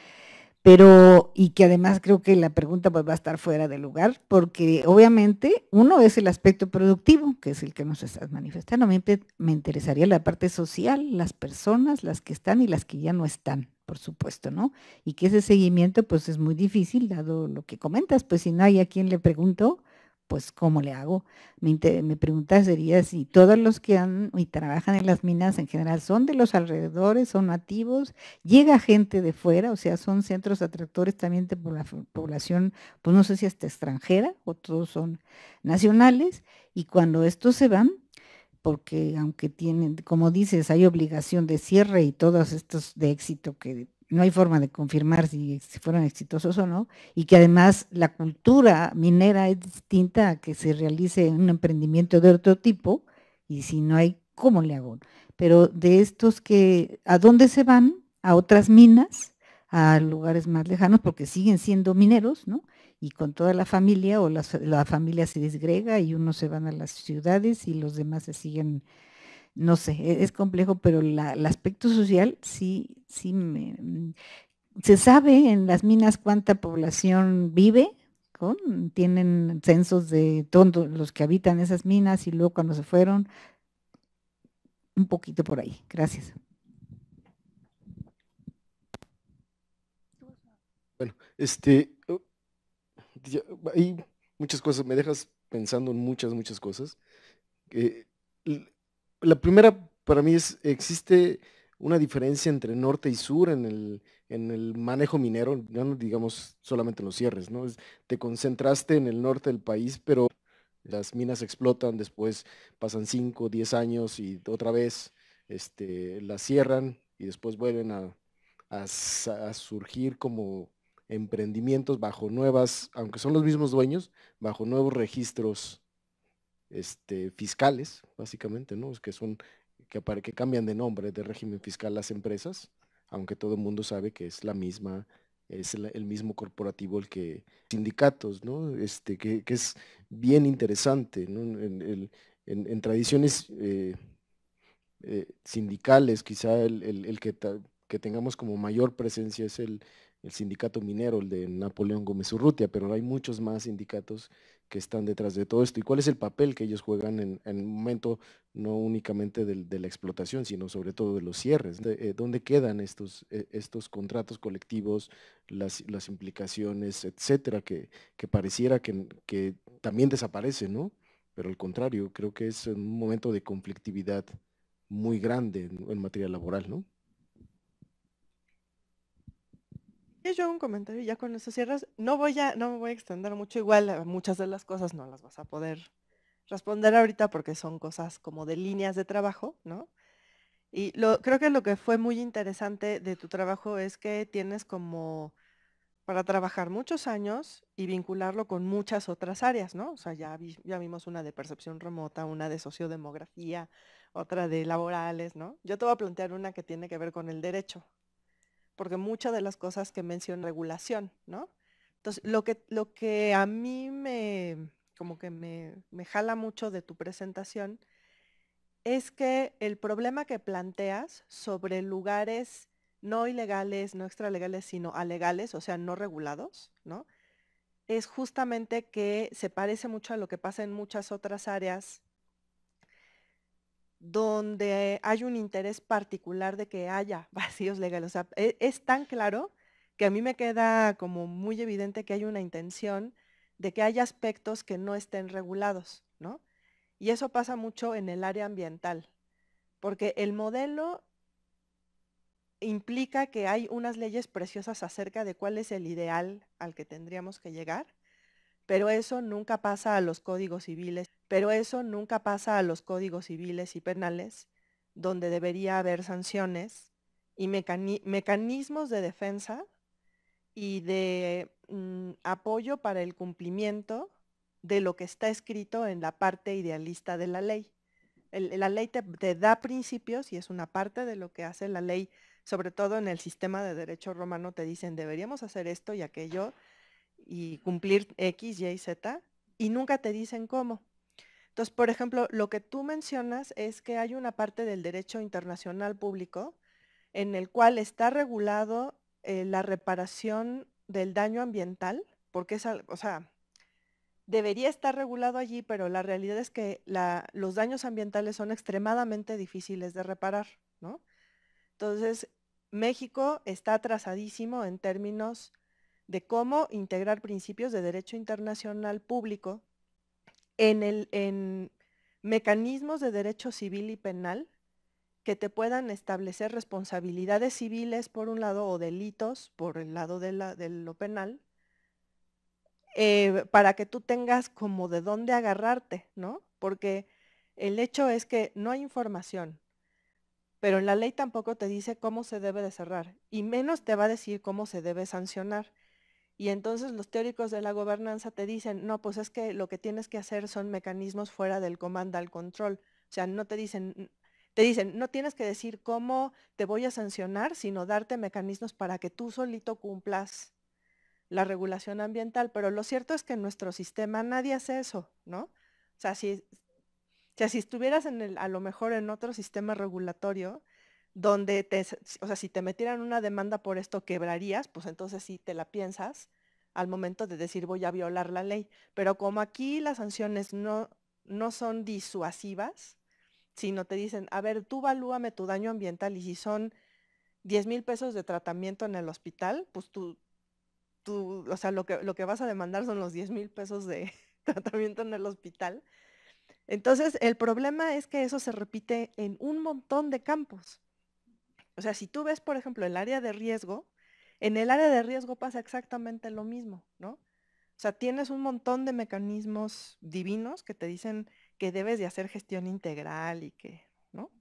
Pero, y que además creo que la pregunta pues, va a estar fuera de lugar, porque obviamente uno es el aspecto productivo, que es el que nos estás manifestando. A mí me interesaría la parte social, las personas, las que están y las que ya no están, por supuesto, ¿no? Y que ese seguimiento pues es muy difícil, dado lo que comentas, pues si no hay a quien le pregunto, pues ¿cómo le hago? Me pregunta sería si todos los que han y trabajan en las minas en general son de los alrededores, son nativos, llega gente de fuera, o sea, son centros atractores también de la población, pues no sé si hasta extranjera o todos son nacionales, y cuando estos se van, porque aunque tienen, como dices, hay obligación de cierre y todos estos de éxito que no hay forma de confirmar si, fueron exitosos o no, y que además la cultura minera es distinta a que se realice un emprendimiento de otro tipo, y si no hay, ¿cómo le hago? Pero de estos que, ¿a dónde se van? A otras minas, a lugares más lejanos, porque siguen siendo mineros, ¿no? y con toda la familia o la, familia se disgrega y unos se van a las ciudades y los demás se siguen, no sé, e-, es complejo, pero la, el aspecto social sí, sí mm, se sabe en las minas cuánta población vive, tienen censos de todos los que habitan esas minas y luego cuando se fueron, un poquito por ahí. Gracias. Bueno, este, hay muchas cosas, me dejas pensando en muchas, muchas cosas. Eh, la primera para mí es, existe una diferencia entre norte y sur en el, manejo minero, no digamos solamente los cierres, ¿no? te concentraste en el norte del país, pero las minas explotan, después pasan 5, 10 años y otra vez este, las cierran y después vuelven a, a surgir como emprendimientos bajo nuevas, aunque son los mismos dueños, bajo nuevos registros este, fiscales, básicamente, ¿no? que son, que, para, que cambian de nombre, de régimen fiscal las empresas, aunque todo el mundo sabe que es la misma, es el, mismo corporativo el que sindicatos, ¿no? Este, que, es bien interesante, En, tradiciones eh, eh, sindicales, quizá el, que, que tengamos como mayor presencia es el, el sindicato minero, el de Napoleón Gómez Urrutia, pero hay muchos más sindicatos que están detrás de todo esto. ¿Y cuál es el papel que ellos juegan en, el momento no únicamente de, la explotación, sino sobre todo de los cierres? ¿Dónde eh, quedan estos, eh, estos contratos colectivos, las, implicaciones, etcétera, que, pareciera que, también desaparecen? ¿no? Pero al contrario, creo que es un momento de conflictividad muy grande en, en materia laboral, ¿no? yo un comentario, ya con eso cierras. No voy a, no me voy a extender mucho, igual muchas de las cosas no las vas a poder responder ahorita porque son cosas como de líneas de trabajo, ¿no? Y lo, creo que lo que fue muy interesante de tu trabajo es que tienes como para trabajar muchos años y vincularlo con muchas otras áreas, ¿no? O sea, ya, ya vimos una de percepción remota, una de sociodemografía, otra de laborales, ¿no? Yo te voy a plantear una que tiene que ver con el derecho, porque muchas de las cosas que menciona regulación, ¿no? Entonces, lo que, lo que a mí me, como que me, me jala mucho de tu presentación, es que el problema que planteas sobre lugares no ilegales, no extralegales, sino alegales, o sea, no regulados, ¿no? Es justamente que se parece mucho a lo que pasa en muchas otras áreas donde hay un interés particular de que haya vacíos legales. es, e, es, tan claro que a mí me queda como muy evidente que hay una intención de que haya aspectos que no estén regulados, ¿no? Y eso pasa mucho en el área ambiental, porque el modelo implica que hay unas leyes preciosas acerca de cuál es el ideal al que tendríamos que llegar, pero eso nunca pasa a los códigos civiles, pero eso nunca pasa a los códigos civiles y penales, donde debería haber sanciones y mecanismos de defensa y de mm, apoyo para el cumplimiento de lo que está escrito en la parte idealista de la ley. la ley te da principios y es una parte de lo que hace la ley, sobre todo en el sistema de derecho romano te dicen deberíamos hacer esto y aquello, y cumplir X, Y, Z, y nunca te dicen cómo. Entonces, por ejemplo, lo que tú mencionas es que hay una parte del derecho internacional público en el cual está regulado eh, la reparación del daño ambiental, porque es, o sea, debería estar regulado allí, pero la realidad es que los daños ambientales son extremadamente difíciles de reparar, ¿no? Entonces, México está atrasadísimo en términos de cómo integrar principios de derecho internacional público en, mecanismos de derecho civil y penal que te puedan establecer responsabilidades civiles por un lado o delitos por el lado de, la, de lo penal, eh, para que tú tengas como de dónde agarrarte, ¿no? Porque el hecho es que no hay información, pero la ley tampoco te dice cómo se debe de cerrar y menos te va a decir cómo se debe sancionar. Y entonces los teóricos de la gobernanza te dicen, no, pues es que lo que tienes que hacer son mecanismos fuera del comando al control. O sea, no te dicen, te dicen, no tienes que decir cómo te voy a sancionar, sino darte mecanismos para que tú solito cumplas la regulación ambiental. Pero lo cierto es que en nuestro sistema nadie hace eso, ¿no? O sea, si, si estuvieras en el, a lo mejor en otro sistema regulatorio, donde te, o sea, si te metieran una demanda por esto quebrarías, pues entonces sí te la piensas al momento de decir voy a violar la ley. Pero como aquí las sanciones no, son disuasivas, sino te dicen, a ver, tú valúame tu daño ambiental y si son 10 mil pesos de tratamiento en el hospital, pues tú, o sea, lo lo que vas a demandar son los 10 mil pesos de tratamiento en el hospital. Entonces, el problema es que eso se repite en un montón de campos. O sea, si tú ves, por ejemplo, el área de riesgo, en el área de riesgo pasa exactamente lo mismo, ¿no? O sea, tienes un montón de mecanismos divinos que te dicen que debes de hacer gestión integral y que, ¿no?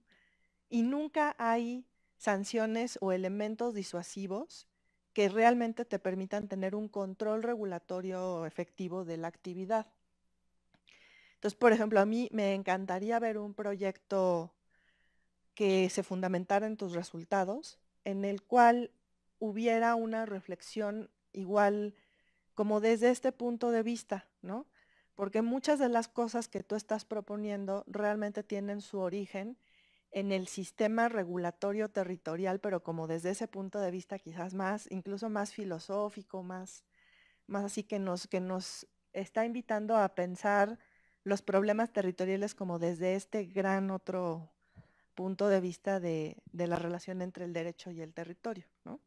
Y nunca hay sanciones o elementos disuasivos que realmente te permitan tener un control regulatorio efectivo de la actividad. Entonces, por ejemplo, a mí me encantaría ver un proyecto que se fundamentara en tus resultados, en el cual hubiera una reflexión igual como desde este punto de vista, ¿no? Porque muchas de las cosas que tú estás proponiendo realmente tienen su origen en el sistema regulatorio territorial, pero como desde ese punto de vista quizás más, incluso más filosófico, más, más así que nos, que nos está invitando a pensar los problemas territoriales como desde este gran otro punto de vista de, la relación entre el derecho y el territorio, ¿no?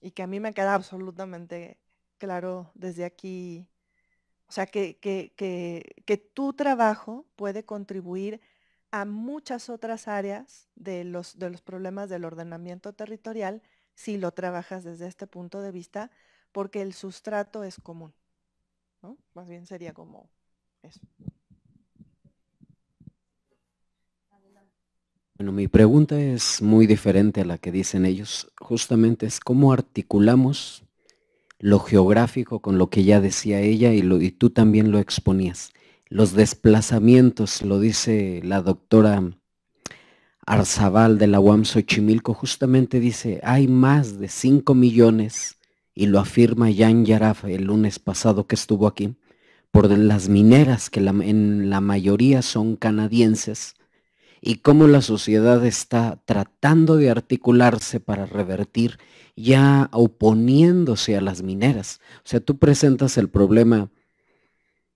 Y que a mí me queda absolutamente claro desde aquí, o sea, que, que, tu trabajo puede contribuir a muchas otras áreas de los, de los problemas del ordenamiento territorial si lo trabajas desde este punto de vista, porque el sustrato es común, Más bien sería como eso. Bueno, mi pregunta es muy diferente a la que dicen ellos. Justamente es cómo articulamos lo geográfico con lo que ya decía ella y, tú también lo exponías. Los desplazamientos, lo dice la doctora Arzabal de la UAM Xochimilco, justamente dice, hay más de 5 millones, y lo afirma Jan Yaraf el lunes pasado que estuvo aquí, por las mineras que en la mayoría son canadienses y cómo la sociedad está tratando de articularse para revertir, ya oponiéndose a las mineras. O sea, tú presentas el problema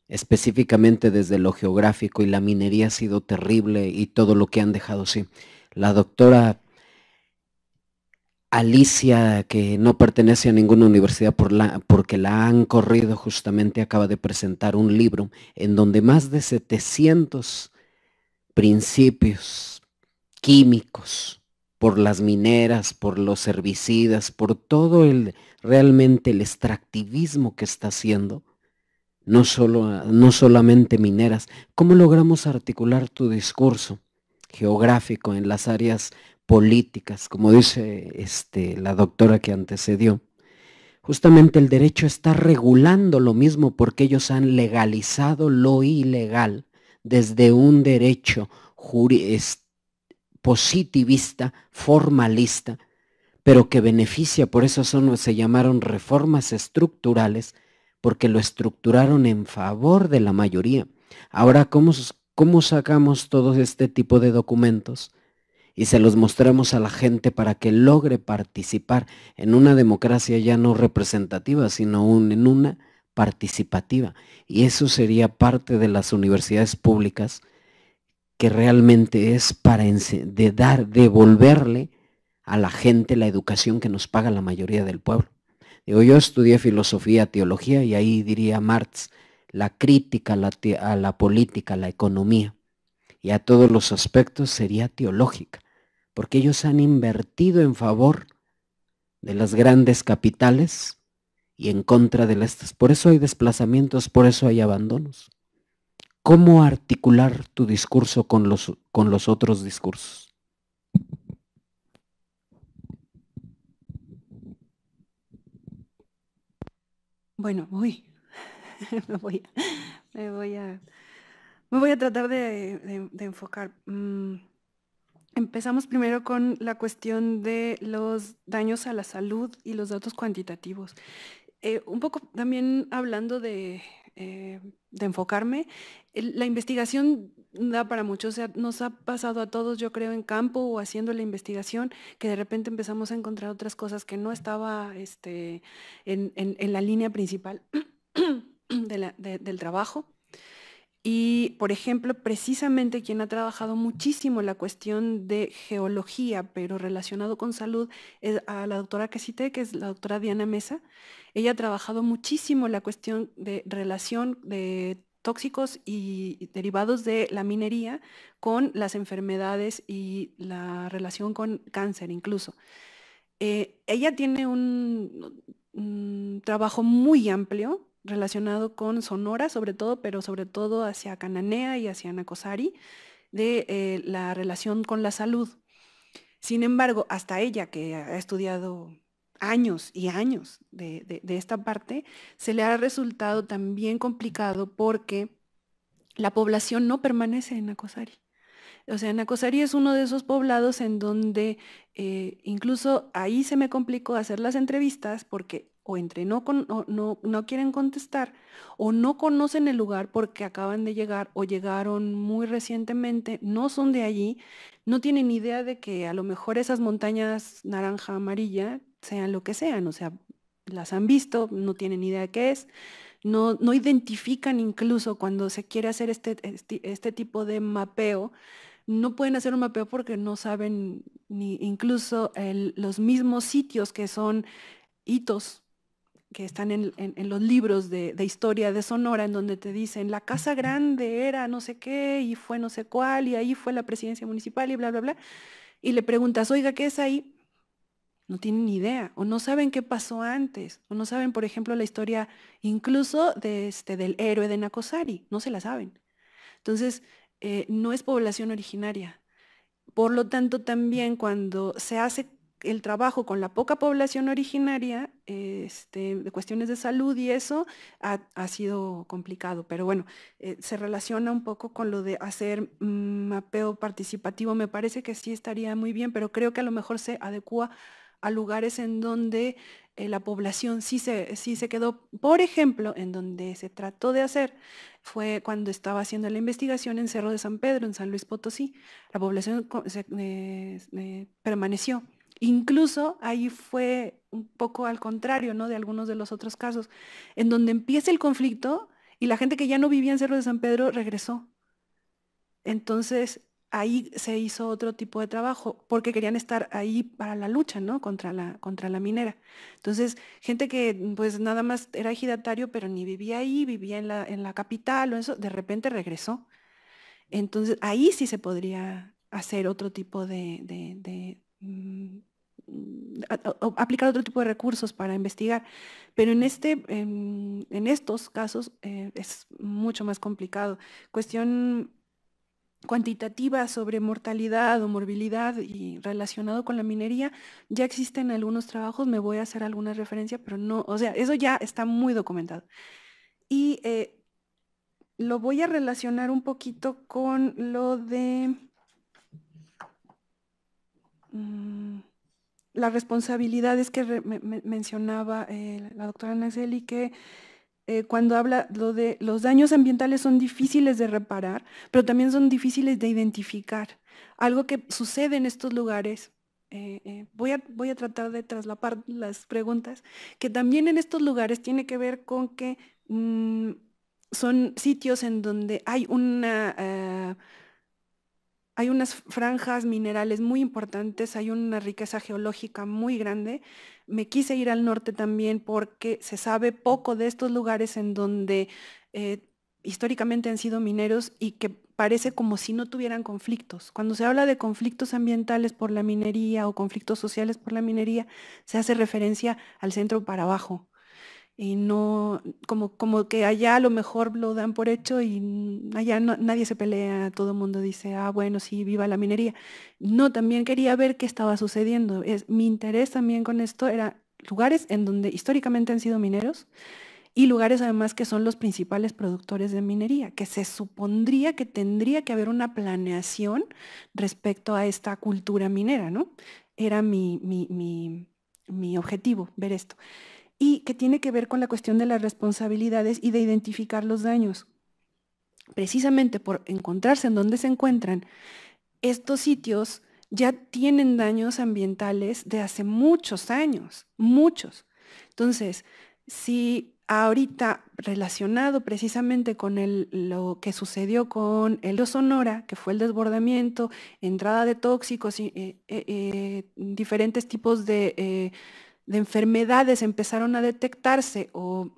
específicamente desde lo geográfico y la minería ha sido terrible y todo lo que han dejado, sí. La doctora Alicia, que no pertenece a ninguna universidad porque la han corrido justamente, acaba de presentar un libro en donde más de 700 principios químicos, por las mineras, por los herbicidas, por todo el realmente el extractivismo que está haciendo, no, no solamente mineras, ¿cómo logramos articular tu discurso geográfico en las áreas políticas, como dice este, la doctora que antecedió? Justamente el derecho está regulando lo mismo porque ellos han legalizado lo ilegal desde un derecho positivista, formalista, pero que beneficia, por eso se llamaron reformas estructurales, porque lo estructuraron en favor de la mayoría. Ahora, ¿cómo, sacamos todos este tipo de documentos? y se los mostramos a la gente para que logre participar en una democracia ya no representativa, sino en una participativa. Y eso sería parte de las universidades públicas que realmente es para de dar, devolverle a la gente la educación que nos paga la mayoría del pueblo. Digo, yo estudié filosofía, teología y ahí diría Marx, la crítica a la, a la política, a la economía y a todos los aspectos sería teológica, porque ellos han invertido en favor de las grandes capitales y en contra de estas. Por eso hay desplazamientos, por eso hay abandonos. ¿Cómo articular tu discurso con los, con los otros discursos? Bueno, me voy, me voy a, tratar de, enfocar. Mm, empezamos primero con la cuestión de los daños a la salud y los datos cuantitativos. Eh, un poco también hablando de, eh, enfocarme, la investigación da para mucho, o sea, nos ha pasado a todos, yo creo, en campo o haciendo la investigación, que de repente empezamos a encontrar otras cosas que no estaba este, en, la línea principal del trabajo. Y, por ejemplo, precisamente quien ha trabajado muchísimo la cuestión de geología, pero relacionado con salud, es a la doctora que cité, que es la doctora Diana Mesa. Ella ha trabajado muchísimo la cuestión de relación de tóxicos y derivados de la minería con las enfermedades y la relación con cáncer incluso. Eh, ella tiene un trabajo muy amplio relacionado con Sonora sobre todo, pero sobre todo hacia Cananea y hacia Nacosari, de eh, la relación con la salud. Sin embargo, hasta ella, que ha estudiado años y años de, esta parte, se le ha resultado también complicado porque la población no permanece en Nacosari. O sea, Nacosari es uno de esos poblados en donde eh, incluso ahí se me complicó hacer las entrevistas porque o entre no, no, no, quieren contestar o no conocen el lugar porque acaban de llegar o llegaron muy recientemente, no son de allí, no tienen idea de que a lo mejor esas montañas naranja, amarilla, sean lo que sean, o sea, las han visto, no tienen idea de qué es, no, no identifican incluso cuando se quiere hacer este, este, este tipo de mapeo, no pueden hacer un mapeo porque no saben ni incluso los mismos sitios que son hitos que están en, los libros de, historia de Sonora, en donde te dicen, la Casa Grande era no sé qué, y fue no sé cuál, y ahí fue la presidencia municipal, y bla, bla, bla. Y le preguntas, oiga, ¿qué es ahí? No tienen ni idea, o no saben qué pasó antes, o no saben, por ejemplo, la historia incluso de este, del héroe de Nakosari, no se la saben. Entonces, eh, no es población originaria. Por lo tanto, también cuando se hace el trabajo con la poca población originaria, este, de cuestiones de salud y eso, ha, sido complicado. Pero bueno, eh, se relaciona un poco con lo de hacer mm, mapeo participativo. Me parece que sí estaría muy bien, pero creo que a lo mejor se adecua a lugares en donde eh, la población sí se, sí se quedó. Por ejemplo, en donde se trató de hacer fue cuando estaba haciendo la investigación en Cerro de San Pedro, en San Luis Potosí. La población eh, permaneció incluso ahí fue un poco al contrario, ¿no? De algunos de los otros casos, en donde empieza el conflicto y la gente que ya no vivía en Cerro de San Pedro regresó. Entonces, ahí se hizo otro tipo de trabajo, porque querían estar ahí para la lucha, ¿no? Contra la, contra la minera. Entonces, gente que pues nada más era ejidatario, pero ni vivía ahí, vivía en la, en la capital o eso, de repente regresó. Entonces, ahí sí se podría hacer otro tipo de, Mm, mm, aplicar otro tipo de recursos para investigar. Pero en, este, en, estos casos eh, es mucho más complicado. Cuestión cuantitativa sobre mortalidad o morbilidad y relacionado con la minería, ya existen algunos trabajos, me voy a hacer alguna referencia, pero no, o sea, eso ya está muy documentado. Y eh, lo voy a relacionar un poquito con lo de Mm, las responsabilidades que mencionaba eh, la doctora Naceli, que eh, cuando habla lo de los daños ambientales son difíciles de reparar, pero también son difíciles de identificar. Algo que sucede en estos lugares, eh, voy, a, voy a tratar de traslapar las preguntas, que también en estos lugares tiene que ver con que mm, son sitios en donde hay una hay unas franjas minerales muy importantes, hay una riqueza geológica muy grande. Me quise ir al norte también porque se sabe poco de estos lugares en donde eh, históricamente han sido mineros y que parece como si no tuvieran conflictos. Cuando se habla de conflictos ambientales por la minería o conflictos sociales por la minería, se hace referencia al centro para abajo y no, como, como que allá a lo mejor lo dan por hecho y allá nadie se pelea, todo el mundo dice, ah, bueno, sí, viva la minería. No, también quería ver qué estaba sucediendo. Es, mi interés también con esto era lugares en donde históricamente han sido mineros y lugares además que son los principales productores de minería, que se supondría que tendría que haber una planeación respecto a esta cultura minera, ¿no? Era mi, mi, mi, mi objetivo ver esto y que tiene que ver con la cuestión de las responsabilidades y de identificar los daños. Precisamente por encontrarse en donde se encuentran, estos sitios ya tienen daños ambientales de hace muchos años, muchos. Entonces, si ahorita relacionado precisamente con lo que sucedió con el de Sonora, que fue el desbordamiento, entrada de tóxicos, y, eh, eh, eh, diferentes tipos de de enfermedades empezaron a detectarse o,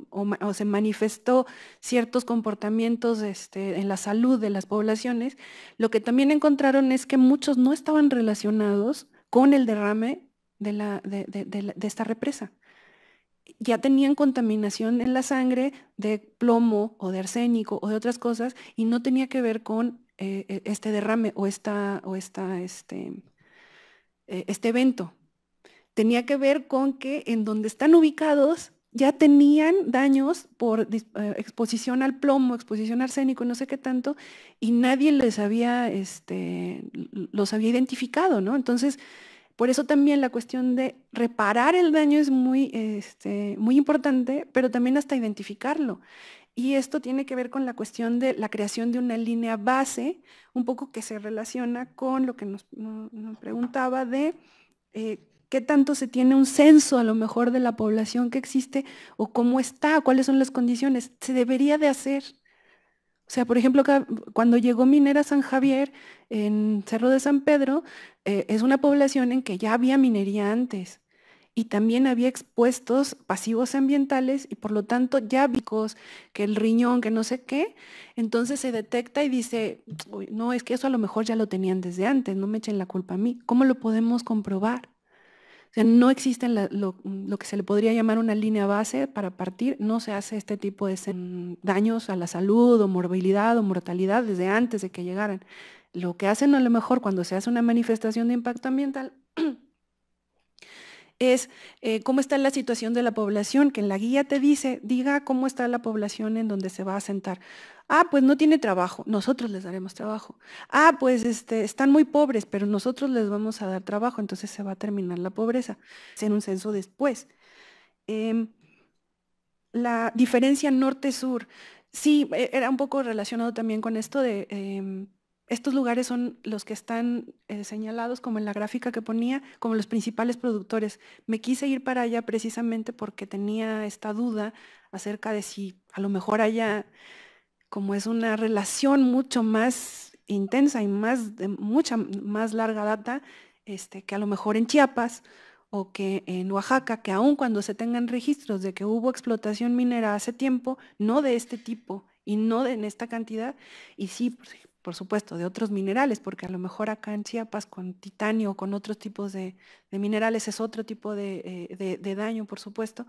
se manifestó ciertos comportamientos este, en la salud de las poblaciones, lo que también encontraron es que muchos no estaban relacionados con el derrame de, esta represa. Ya tenían contaminación en la sangre de plomo o de arsénico o de otras cosas y no tenía que ver con eh, e, este derrame o, esta, o este, e, este evento tenía que ver con que en donde están ubicados ya tenían daños por eh, exposición al plomo, exposición a arsénico, no sé qué tanto, y nadie les había, este, los había identificado, ¿no? Entonces, por eso también la cuestión de reparar el daño es muy, este, muy importante, pero también hasta identificarlo. Y esto tiene que ver con la cuestión de la creación de una línea base, un poco que se relaciona con lo que nos, preguntaba de eh, qué tanto se tiene un censo a lo mejor de la población que existe o cómo está, cuáles son las condiciones. Se debería de hacer. O sea, por ejemplo, cuando llegó minera San Javier en Cerro de San Pedro, eh, es una población en que ya había minería antes y también había expuestos pasivos ambientales y por lo tanto ya vicos, que el riñón, que no sé qué, entonces se detecta y dice, no, es que eso a lo mejor ya lo tenían desde antes, no me echen la culpa a mí. ¿Cómo lo podemos comprobar? sea, no existe lo, lo, que se le podría llamar una línea base para partir, no se hace este tipo de daños a la salud o morbilidad o mortalidad desde antes de que llegaran. Lo que hacen a lo mejor cuando se hace una manifestación de impacto ambiental es eh, cómo está la situación de la población, que en la guía te dice, diga cómo está la población en donde se va a sentar. Ah, pues no tiene trabajo, nosotros les daremos trabajo. Ah, pues este, están muy pobres, pero nosotros les vamos a dar trabajo, entonces se va a terminar la pobreza, en un censo después. Em, la diferencia norte-sur, sí, e, era un poco relacionado también con esto de em, estos lugares son los que están eh, señalados, como en la gráfica que ponía, como los principales productores. Me quise ir para allá precisamente porque tenía esta duda acerca de si a lo mejor haya, como es una relación mucho más intensa y más de mucha más larga data, este, que a lo mejor en Chiapas o que en Oaxaca, que aun cuando se tengan registros de que hubo explotación minera hace tiempo, no de este tipo y no en esta cantidad, y sí, pues, por supuesto, de otros minerales, porque a lo mejor acá en Chiapas con titanio o con otros tipos de, minerales es otro tipo eh, de, daño, por supuesto,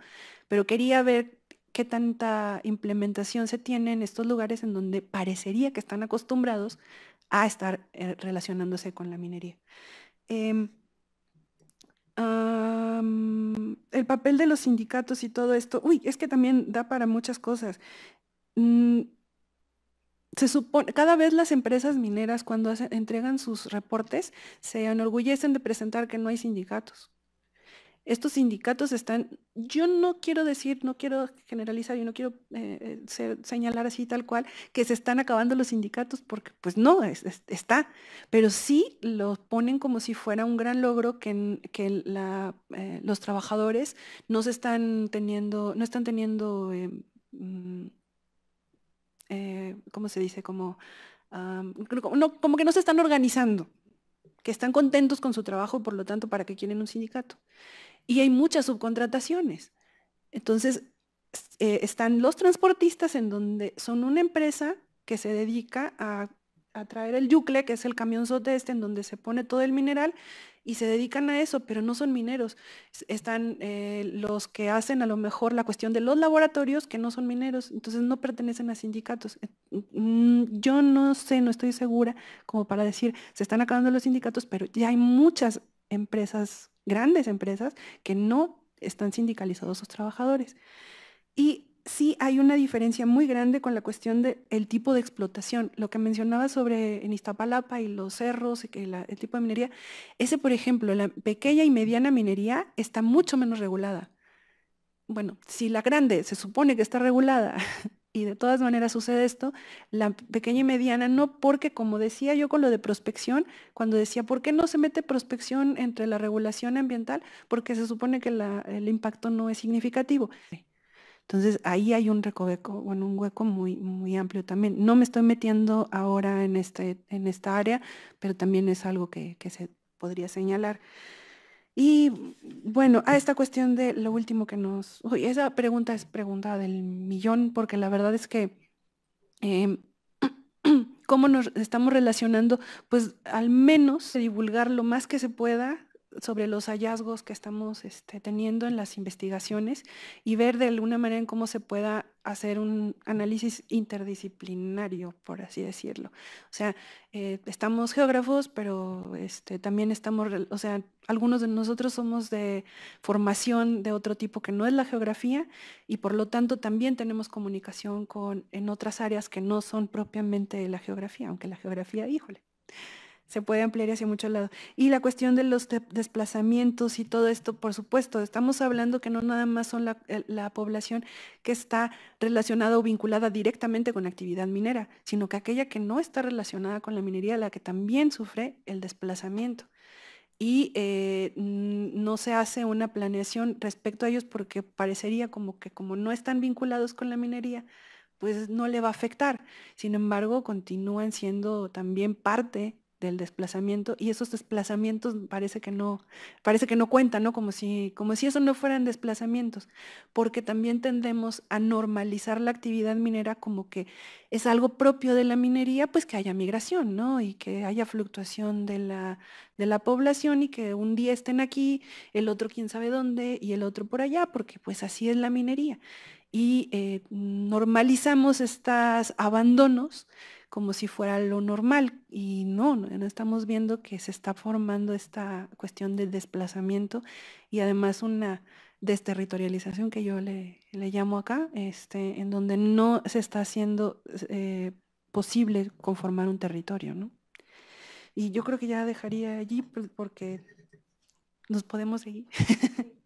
pero quería ver qué tanta implementación se tiene en estos lugares en donde parecería que están acostumbrados a estar eh, relacionándose con la minería. Em, el papel de los sindicatos y todo esto, uy, es que también da para muchas cosas. Mm, se supone, cada vez las empresas mineras cuando entregan sus reportes se enorgullecen de presentar que no hay sindicatos. Estos sindicatos están, yo no quiero decir, no quiero generalizar, yo no quiero eh, eh, señalar así tal cual que se están acabando los sindicatos porque pues no, está, pero sí los ponen como si fuera un gran logro que, eh, los trabajadores no se están teniendo, no están teniendo... Mm, eh, ¿cómo se dice? Como, como que no se están organizando, que están contentos con su trabajo, por lo tanto, ¿para qué quieren un sindicato? Y hay muchas subcontrataciones. Entonces, eh, están los transportistas en donde son una empresa que se dedica a, traer el yucle, que es el camión soteste este, en donde se pone todo el mineral, y se dedican a eso, pero no son mineros. Están eh, los que hacen a lo mejor la cuestión de los laboratorios que no son mineros, entonces no pertenecen a sindicatos. Eh, mm, mm, yo no sé, no estoy segura como para decir, se están acabando los sindicatos, pero ya hay muchas empresas, grandes empresas, que no están sindicalizados sus trabajadores. Y sí hay una diferencia muy grande con la cuestión del tipo de explotación. Lo que mencionaba sobre en Iztapalapa y los cerros, y que el tipo de minería, ese, por ejemplo, la pequeña y mediana minería está mucho menos regulada. Bueno, si la grande se supone que está regulada y de todas maneras sucede esto, la pequeña y mediana no, porque como decía yo con lo de prospección, cuando decía, ¿por qué no se mete prospección entre la regulación ambiental? Porque se supone que el impacto no es significativo. Entonces ahí hay un recoveco, bueno, un hueco muy, muy amplio también. No me estoy metiendo ahora en, este, en esta área, pero también es algo que, se podría señalar. Y bueno, a esta cuestión de lo último que nos... Uy, esa pregunta es pregunta del millón, porque la verdad es que em, cómo nos estamos relacionando, pues al menos divulgar lo más que se pueda sobre los hallazgos que estamos este, teniendo en las investigaciones y ver de alguna manera en cómo se pueda hacer un análisis interdisciplinario, por así decirlo. O sea, eh, estamos geógrafos, pero este, también estamos, o sea, algunos de nosotros somos de formación de otro tipo que no es la geografía y por lo tanto también tenemos comunicación con, en otras áreas que no son propiamente la geografía, aunque la geografía, híjole se puede ampliar hacia muchos lados. Y la cuestión de los desplazamientos y todo esto, por supuesto, estamos hablando que no nada más son la, población que está relacionada o vinculada directamente con actividad minera, sino que aquella que no está relacionada con la minería, la que también sufre el desplazamiento. Y eh, no se hace una planeación respecto a ellos porque parecería como que como no están vinculados con la minería, pues no le va a afectar. Sin embargo, continúan siendo también parte del desplazamiento y esos desplazamientos parece que no parece que no cuentan, Como si como si eso no fueran desplazamientos, porque también tendemos a normalizar la actividad minera como que es algo propio de la minería, pues que haya migración, ¿no? Y que haya fluctuación de la de la población y que un día estén aquí, el otro quién sabe dónde y el otro por allá, porque pues así es la minería. Y eh, normalizamos estos abandonos como si fuera lo normal, y no, no, estamos viendo que se está formando esta cuestión de desplazamiento y además una desterritorialización que yo le, llamo acá, este, en donde no se está haciendo eh, posible conformar un territorio, Y yo creo que ya dejaría allí pues, porque nos podemos seguir.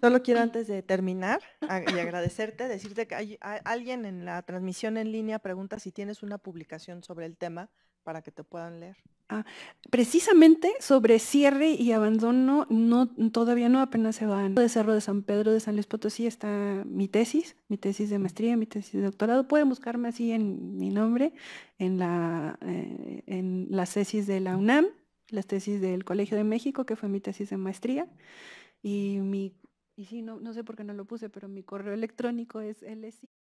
Solo quiero antes de terminar y agradecerte, decirte que hay, alguien en la transmisión en línea pregunta si tienes una publicación sobre el tema para que te puedan leer. Ah, precisamente sobre cierre y abandono, no, todavía no, apenas se van. De Cerro de San Pedro de San Luis Potosí está mi tesis, mi tesis de maestría, mi tesis de doctorado. Pueden buscarme así en mi nombre, en, la, eh, en las tesis de la UNAM, las tesis del Colegio de México, que fue mi tesis de maestría. Y mi, y sí, no, no sé por qué no lo puse, pero mi correo electrónico es LSI.